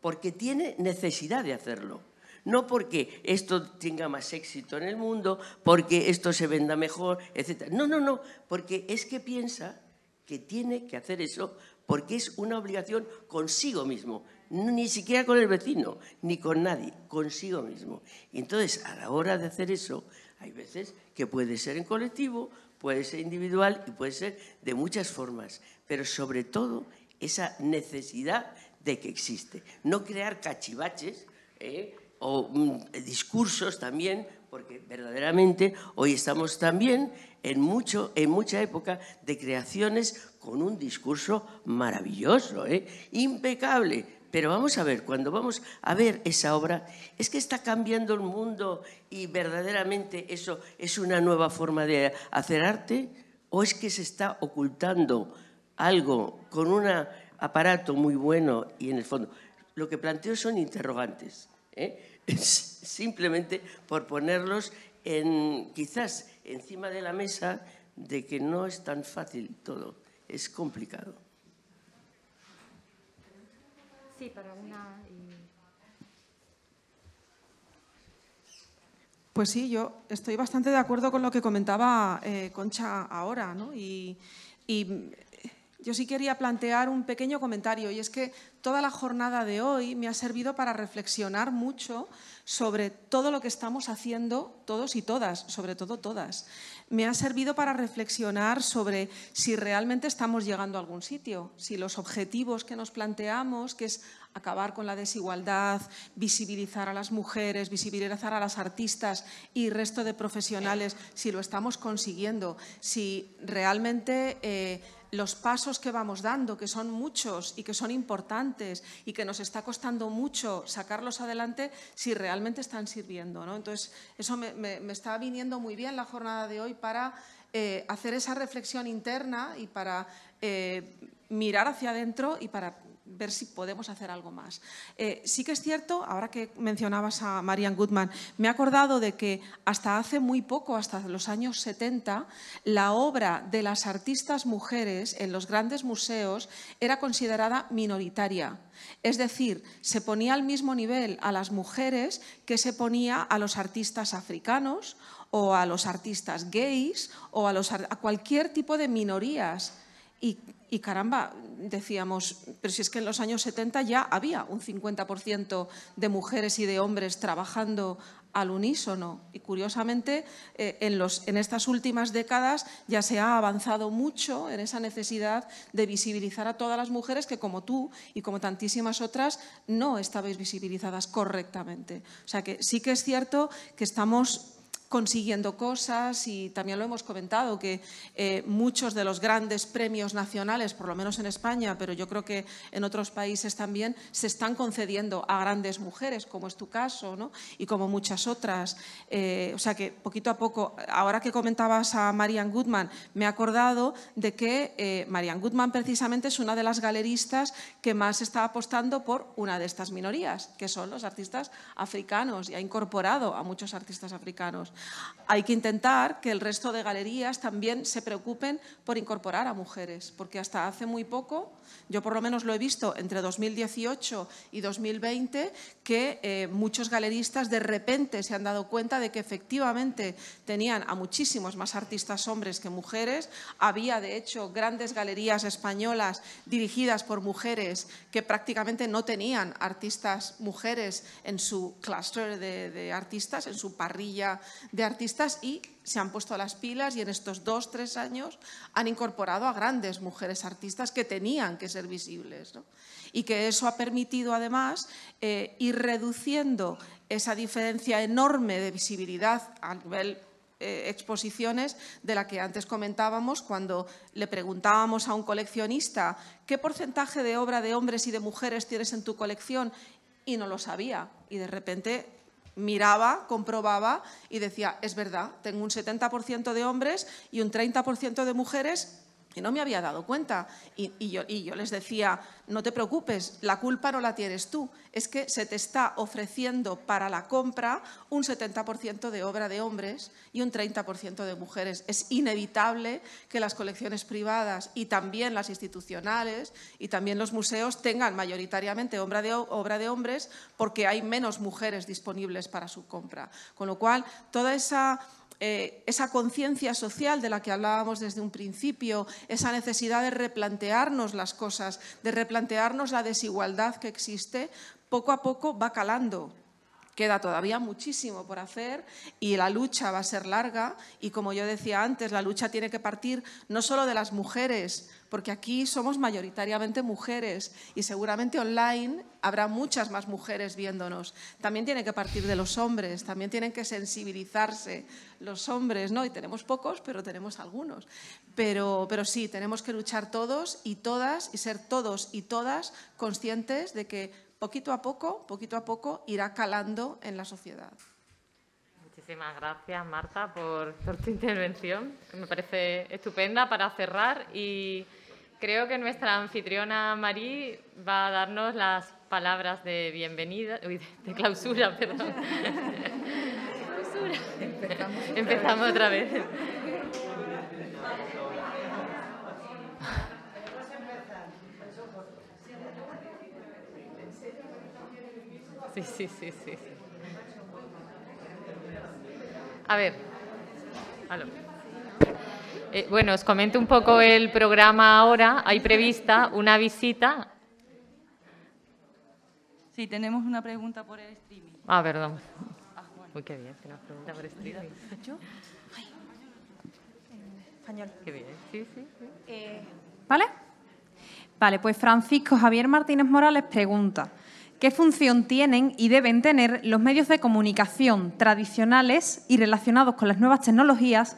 Speaker 11: porque tiene necesidad de hacerlo. No porque esto tenga más éxito en el mundo, porque esto se venda mejor, etc. No, no, no, porque es que piensa que tiene que hacer eso porque es una obligación consigo mismo ni siquiera con el vecino, ni con nadie, consigo mismo. entonces, a la hora de hacer eso, hay veces que puede ser en colectivo, puede ser individual y puede ser de muchas formas, pero sobre todo esa necesidad de que existe. No crear cachivaches ¿eh? o mm, discursos también, porque verdaderamente hoy estamos también en, mucho, en mucha época de creaciones con un discurso maravilloso, ¿eh? impecable, pero vamos a ver, cuando vamos a ver esa obra, es que está cambiando el mundo y verdaderamente eso es una nueva forma de hacer arte o es que se está ocultando algo con un aparato muy bueno y en el fondo. Lo que planteo son interrogantes, ¿eh? simplemente por ponerlos en, quizás encima de la mesa de que no es tan fácil todo, es complicado.
Speaker 1: Sí,
Speaker 12: Pues sí, yo estoy bastante de acuerdo con lo que comentaba eh, Concha ahora, ¿no? y eh, yo sí quería plantear un pequeño comentario, y es que toda la jornada de hoy me ha servido para reflexionar mucho sobre todo lo que estamos haciendo todos y todas, sobre todo todas. Me ha servido para reflexionar sobre si realmente estamos llegando a algún sitio, si los objetivos que nos planteamos, que es acabar con la desigualdad, visibilizar a las mujeres, visibilizar a las artistas y resto de profesionales, si lo estamos consiguiendo, si realmente eh, los pasos que vamos dando, que son muchos y que son importantes y que nos está costando mucho sacarlos adelante, si realmente están sirviendo. ¿no? Entonces, eso me, está viniendo muy bien la jornada de hoy para eh, hacer esa reflexión interna y para eh, mirar hacia adentro y para ver si podemos hacer algo más. Eh, sí que es cierto, ahora que mencionabas a Marian Goodman, me he acordado de que hasta hace muy poco, hasta los años 70, la obra de las artistas mujeres en los grandes museos era considerada minoritaria. Es decir, se ponía al mismo nivel a las mujeres que se ponía a los artistas africanos o a los artistas gays o a, los, a cualquier tipo de minorías. Y y caramba, decíamos, pero si es que en los años 70 ya había un 50% de mujeres y de hombres trabajando al unísono. Y curiosamente, eh, en, en estas últimas décadas ya se ha avanzado mucho en esa necesidad de visibilizar a todas las mujeres que, como tú y como tantísimas otras, no estabais visibilizadas correctamente. O sea que sí que es cierto que estamos consiguiendo cosas y también lo hemos comentado, que eh, muchos de los grandes premios nacionales, por lo menos en España, pero yo creo que en otros países también, se están concediendo a grandes mujeres, como es tu caso, y como muchas otras. Eh, o sea que poquito a poco, ahora que comentabas a Marian Goodman, me he acordado de que eh, Marian Goodman precisamente es una de las galeristas que más está apostando por una de estas minorías, que son los artistas africanos, y ha incorporado a muchos artistas africanos. Hay que intentar que el resto de galerías también se preocupen por incorporar a mujeres, porque hasta hace muy poco, yo por lo menos lo he visto entre 2018 y 2020, que eh, muchos galeristas de repente se han dado cuenta de que efectivamente tenían a muchísimos más artistas hombres que mujeres. Había, de hecho, grandes galerías españolas dirigidas por mujeres que prácticamente no tenían artistas mujeres en su cluster de, de artistas, en su parrilla de artistas y se han puesto a las pilas y en estos dos, tres años han incorporado a grandes mujeres artistas que tenían que ser visibles. Y que eso ha permitido además eh, ir reduciendo esa diferencia enorme de visibilidad a nivel eh, exposiciones de la que antes comentábamos cuando le preguntábamos a un coleccionista qué porcentaje de obra de hombres y de mujeres tienes en tu colección y no lo sabía y de repente miraba, comprobaba y decía, es verdad, tengo un 70% de hombres y un 30% de mujeres y no me había dado cuenta. Y, yo, les decía, no te preocupes, la culpa no la tienes tú. Es que se te está ofreciendo para la compra un 70% de obra de hombres y un 30% de mujeres. Es inevitable que las colecciones privadas y también las institucionales y también los museos tengan mayoritariamente obra de, obra de hombres porque hay menos mujeres disponibles para su compra. Con lo cual, toda esa eh, esa conciencia social de la que hablábamos desde un principio, esa necesidad de replantearnos las cosas, de replantearnos la desigualdad que existe, poco a poco va calando. Queda todavía muchísimo por hacer y la lucha va a ser larga y como yo decía antes, la lucha tiene que partir no solo de las mujeres, porque aquí somos mayoritariamente mujeres y seguramente online habrá muchas más mujeres viéndonos. También tiene que partir de los hombres, también tienen que sensibilizarse los hombres, ¿no? Y tenemos pocos, pero tenemos algunos. Pero, sí, tenemos que luchar todos y todas y ser todos y todas conscientes de que poquito a poco, poquito a poco, irá calando en la sociedad.
Speaker 1: Muchísimas gracias, Marta, por, por, tu intervención. Me parece estupenda para cerrar y creo que nuestra anfitriona Marí va a darnos las palabras de bienvenida, de clausura, perdón.
Speaker 7: Empezamos otra Empezamos Otra vez.
Speaker 1: Sí, sí, sí, sí. A ver. Aló. Eh, bueno, os comento un poco el programa ahora. Hay prevista una visita.
Speaker 7: Sí, tenemos una pregunta por el streaming.
Speaker 1: Ah, perdón. Ah, Uy, qué bien, pregunta por streaming.
Speaker 7: ¿Yo?
Speaker 13: Español. Qué bien, sí. Eh,
Speaker 1: ¿Vale? Vale,
Speaker 13: pues Francisco Javier Martínez Morales pregunta. ¿Qué función tienen y deben tener los medios de comunicación tradicionales y relacionados con las nuevas tecnologías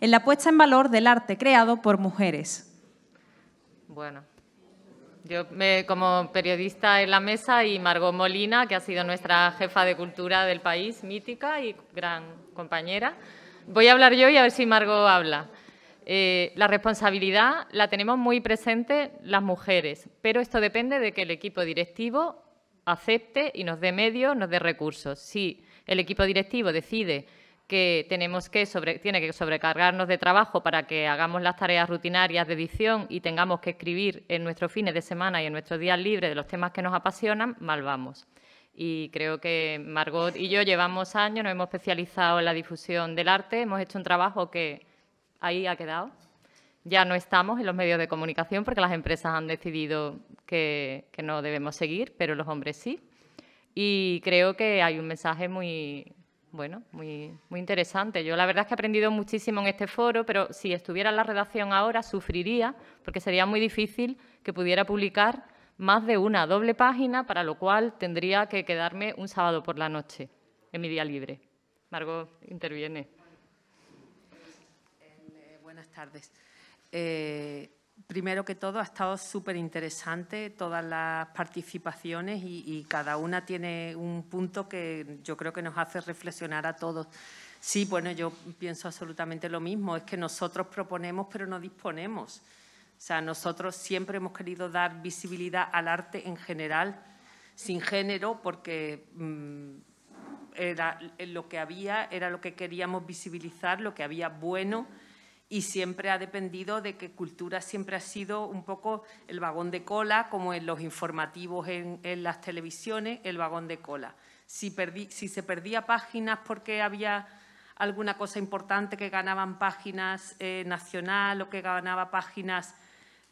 Speaker 13: en la puesta en valor del arte creado por mujeres.
Speaker 1: Bueno, yo como periodista en la mesa y Margot Molina, que ha sido nuestra jefa de cultura del país, mítica y gran compañera, voy a hablar yo y a ver si Margot habla. Eh, la responsabilidad la tenemos muy presente las mujeres, pero esto depende de que el equipo directivo acepte y nos dé medios, nos dé recursos. Si el equipo directivo decide que tenemos que tiene que sobrecargarnos de trabajo para que hagamos las tareas rutinarias de edición y tengamos que escribir en nuestros fines de semana y en nuestros días libres de los temas que nos apasionan, mal vamos. Y creo que Margot y yo llevamos años, nos hemos especializado en la difusión del arte, hemos hecho un trabajo que ahí ha quedado. Ya no estamos en los medios de comunicación porque las empresas han decidido que, que no debemos seguir, pero los hombres sí. Y creo que hay un mensaje muy, bueno, muy, muy interesante. Yo la verdad es que he aprendido muchísimo en este foro, pero si estuviera en la redacción ahora sufriría, porque sería muy difícil que pudiera publicar más de una doble página, para lo cual tendría que quedarme un sábado por la noche, en mi día libre. Margot, interviene. Eh, buenas tardes. Eh, primero que todo, ha estado súper
Speaker 13: interesante todas las participaciones y, cada una tiene un punto que yo creo que nos hace reflexionar a todos. Sí, bueno, yo pienso absolutamente lo mismo. Es que nosotros proponemos, pero no disponemos. O sea, nosotros siempre hemos querido dar visibilidad al arte en general, sin género, porque mm, era eh, lo que había, era lo que queríamos visibilizar, lo que había bueno y siempre ha dependido de que cultura siempre ha sido un poco el vagón de cola, como en los informativos en, las televisiones, el vagón de cola. Si, se perdía páginas porque había alguna cosa importante que ganaban páginas eh, nacional o que ganaba páginas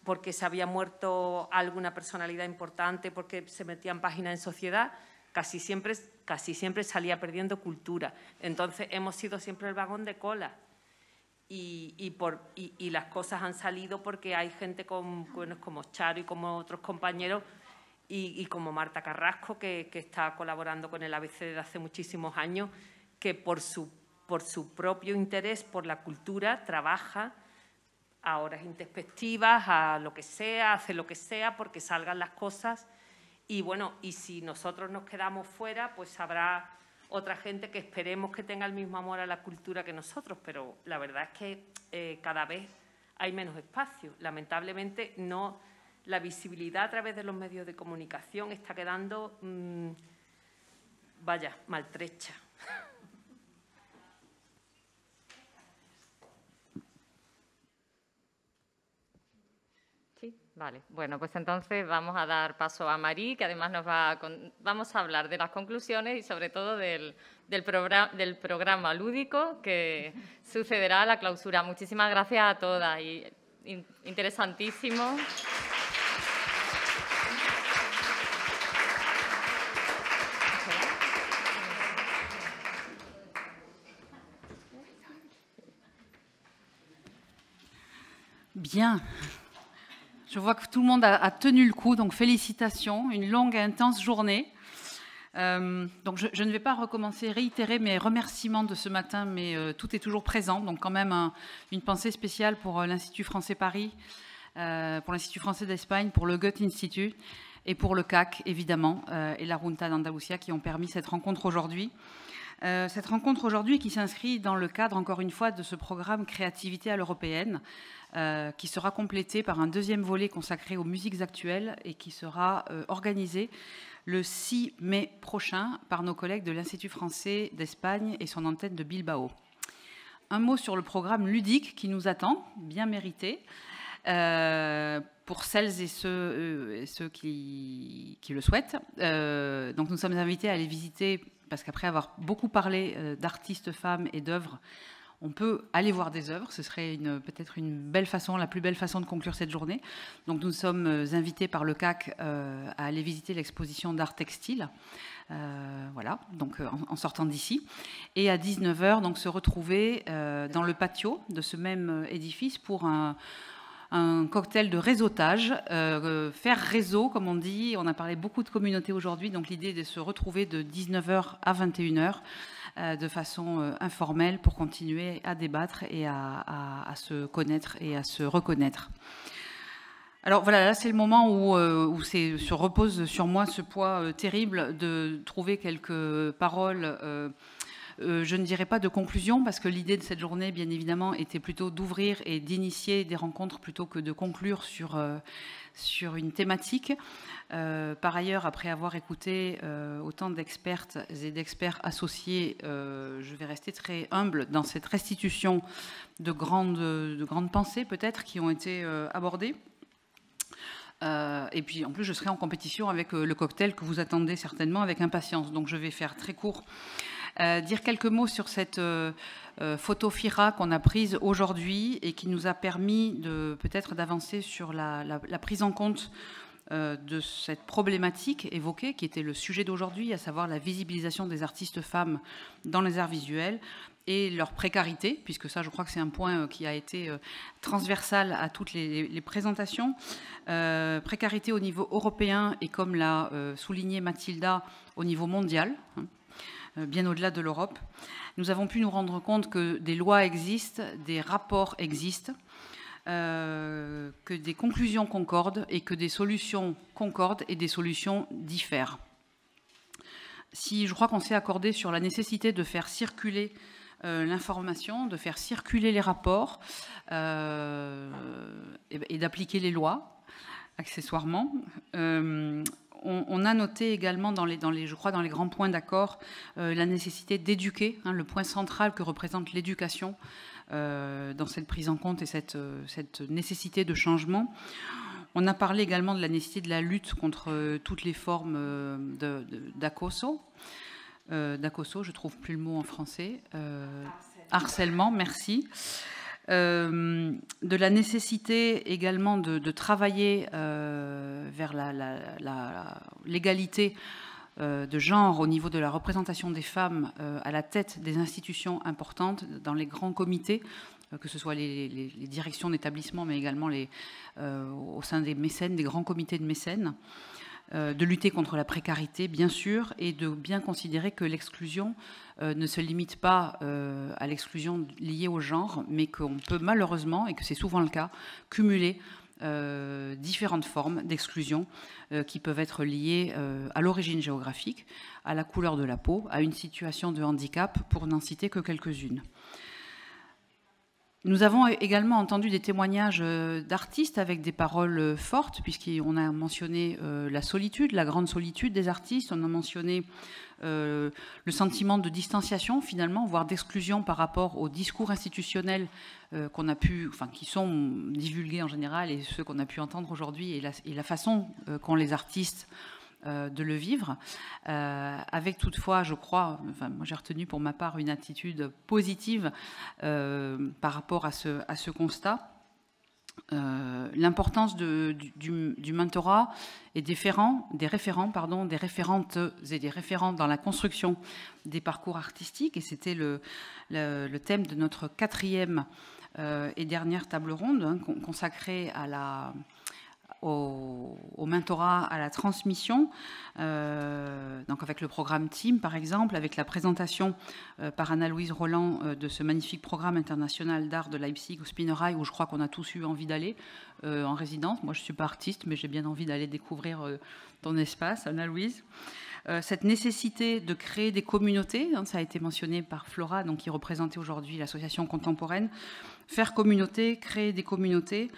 Speaker 13: porque se había muerto alguna personalidad importante, porque se metían páginas en sociedad, casi siempre, casi siempre salía perdiendo cultura. Entonces hemos sido siempre el vagón de cola y, las cosas han salido porque hay gente con, bueno, como Charo y como otros compañeros y, como Marta Carrasco, que, está colaborando con el ABC desde hace muchísimos años, que por su, por su propio interés por la cultura trabaja a horas introspectivas, a lo que sea, hace lo que sea, porque salgan las cosas. Y bueno, y si nosotros nos quedamos fuera, pues habrá otra gente que esperemos que tenga el mismo amor a la cultura que nosotros, pero la verdad es que eh, cada vez hay menos espacio. Lamentablemente, no la visibilidad a través de los medios de comunicación está quedando, mm, vaya,
Speaker 1: maltrecha. Vale, bueno, pues entonces vamos a dar paso a Marí, que además nos va a vamos a hablar de las conclusiones y sobre todo del, programa, del programa lúdico que sucederá a la clausura. Muchísimas gracias a todas y interesantísimo.
Speaker 8: Bien. Je vois que tout le monde a, tenu le coup, donc félicitations. Une longue et intense journée. Euh, donc je, ne vais pas recommencer, réitérer mes remerciements de ce matin, mais euh, tout est toujours présent. Donc quand même une pensée spéciale pour euh, l'Institut français Paris, pour l'Institut français d'Espagne, pour le Goethe Institut et pour le CAC évidemment et la Runta d'Andalusia qui ont permis cette rencontre aujourd'hui. Euh, cette rencontre aujourd'hui qui s'inscrit dans le cadre, encore une fois, de ce programme Créativité à l'européenne, euh, qui sera complété par un deuxième volet consacré aux musiques actuelles et qui sera euh, organisé le 6 mai prochain par nos collègues de l'Institut français d'Espagne et son antenne de Bilbao. Un mot sur le programme ludique qui nous attend, bien mérité. pour celles et ceux, qui, le souhaitent. donc nous sommes invités à aller visiter parce qu'après avoir beaucoup parlé euh, d'artistes femmes et d'œuvres, on peut aller voir des œuvres. Ce serait peut-être une belle façon, la plus belle façon de conclure cette journée. Donc nous sommes euh, invités par le CAC euh, à aller visiter l'exposition d'art textile. voilà, donc en, sortant d'ici. Et à 19h, donc se retrouver dans le patio de ce même édifice pour un un cocktail de réseautage, euh, euh, faire réseau, comme on dit. On a parlé beaucoup de communautés aujourd'hui, donc l'idée de se retrouver de 19h à 21h euh, de façon informelle pour continuer à débattre et à, se connaître et à se reconnaître. Alors voilà, là c'est le moment où, où se repose sur moi ce poids terrible de trouver quelques paroles euh, je ne dirai pas de conclusion parce que l'idée de cette journée, bien évidemment, était plutôt d'ouvrir et d'initier des rencontres plutôt que de conclure sur, euh, sur une thématique. Euh, par ailleurs, après avoir écouté autant d'expertes et d'experts associés, je vais rester très humble dans cette restitution de grandes, de grandes pensées peut-être qui ont été abordées. et puis en plus, je serai en compétition avec le cocktail que vous attendez certainement avec impatience. Donc je vais faire très court. Euh, dire quelques mots sur cette euh, euh, photo FIRA qu'on a prise aujourd'hui et qui nous a permis peut-être d'avancer sur la, prise en compte de cette problématique évoquée, qui était le sujet d'aujourd'hui, à savoir la visibilisation des artistes femmes dans les arts visuels et leur précarité, puisque ça, je crois que c'est un point qui a été transversal à toutes les, présentations. précarité au niveau européen et, comme l'a souligné Mathilda, au niveau mondial. Hein. Euh, bien au-delà de l'Europe, nous avons pu nous rendre compte que des lois existent, des rapports existent, euh, que des conclusions concordent et que des solutions concordent et des solutions diffèrent. Si je crois qu'on s'est accordé sur la nécessité de faire circuler euh, l'information, de faire circuler les rapports et d'appliquer les lois, accessoirement, on, a noté également dans les, les, je crois, dans les grands points d'accord euh, la nécessité d'éduquer, hein, le point central que représente l'éducation euh, dans cette prise en compte et euh, cette, nécessité de changement. On a parlé également de la nécessité de la lutte contre toutes les formes d'acoso. Euh, d'acoso, je trouve plus le mot en français. harcèlement, merci. Euh, de la nécessité également de, travailler euh, vers l'égalité euh, de genre au niveau de la représentation des femmes à la tête des institutions importantes, dans les grands comités, que ce soit les, directions d'établissement, mais également les, au sein des mécènes, des grands comités de mécènes. Euh, de lutter contre la précarité, bien sûr, et de bien considérer que l'exclusion euh, ne se limite pas euh, à l'exclusion liée au genre, mais qu'on peut malheureusement, et que c'est souvent le cas, cumuler différentes formes d'exclusion qui peuvent être liées à l'origine géographique, à la couleur de la peau, à une situation de handicap, pour n'en citer que quelques-unes. Nous avons également entendu des témoignages euh, d'artistes avec des paroles euh, fortes, puisqu'on a mentionné euh, la solitude, la grande solitude des artistes, on a mentionné le sentiment de distanciation finalement, voire d'exclusion par rapport aux discours institutionnels qu'on a pu, enfin, qui sont divulgués en général et ceux qu'on a pu entendre aujourd'hui et, la, façon qu'ont les artistes euh, de le vivre, euh, avec toutefois, je crois, moi j'ai retenu pour ma part une attitude positive euh, par rapport à ce, à ce constat. l'importance du, mentorat et des, référents, pardon, des référentes et des référents dans la construction des parcours artistiques. Et c'était le, thème de notre quatrième et dernière table ronde hein, consacrée à la, au, mentorat, à la transmission, euh, donc avec le programme Team par exemple, avec la présentation euh, par Anna-Louise Roland euh, de ce magnifique programme international d'art de Leipzig ou Spinnerai, où je crois qu'on a tous eu envie d'aller en résidence. Moi je ne suis pas artiste, mais j'ai bien envie d'aller découvrir ton espace, Anna-Louise. cette nécessité de créer des communautés, hein, ça a été mentionné par Flora, donc qui représentait aujourd'hui l'association contemporaine, faire communauté, créer des communautés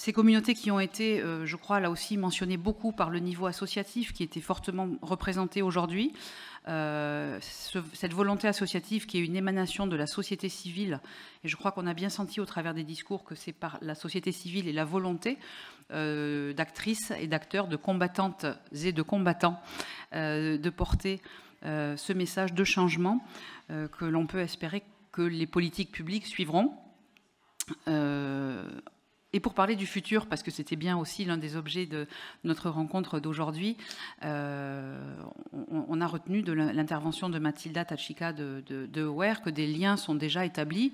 Speaker 8: ces communautés qui ont été, euh, je crois, là aussi mentionnées beaucoup par le niveau associatif qui était fortement représenté aujourd'hui, euh, cette volonté associative qui est une émanation de la société civile, et je crois qu'on a bien senti au travers des discours que c'est par la société civile et la volonté euh, d'actrices et d'acteurs, de combattantes et de combattants, de porter ce message de changement que l'on peut espérer que les politiques publiques suivront. Et pour parler du futur, parce que c'était bien aussi l'un des objets de notre rencontre d'aujourd'hui, euh, on, a retenu de l'intervention de Mathilda Tachika de, de, de OER que des liens sont déjà établis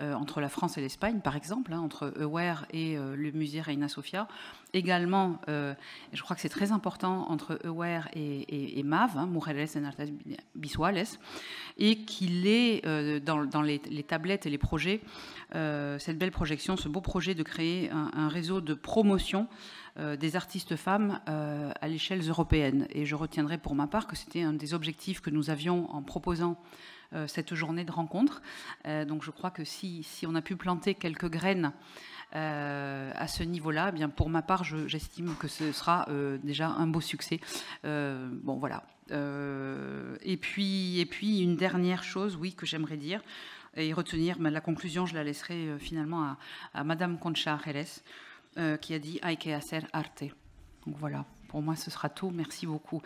Speaker 8: euh, entre la France et l'Espagne, par exemple, hein, entre EWER et euh, le musée Reina Sofia. Également, euh, je crois que c'est très important, entre EWER et, MAV, hein, Mujeres en Artes Visuales, et qu'il est dans, les, tablettes et les projets, cette belle projection, ce beau projet de créer un, un réseau de promotion des artistes femmes à l'échelle européenne. Et je retiendrai pour ma part que c'était un des objectifs que nous avions en proposant euh, cette journée de rencontre. Euh, donc je crois que si, on a pu planter quelques graines euh, à ce niveau-là, eh bien pour ma part, j'estime que ce sera déjà un beau succès. bon voilà. et puis et puis une dernière chose, oui, que j'aimerais dire et retenir. Mais la conclusion, je la laisserai finalement à, Madame Concha Jerez, qui a dit Hay que hacer arte. Donc voilà, pour moi, ce sera tout. Merci beaucoup.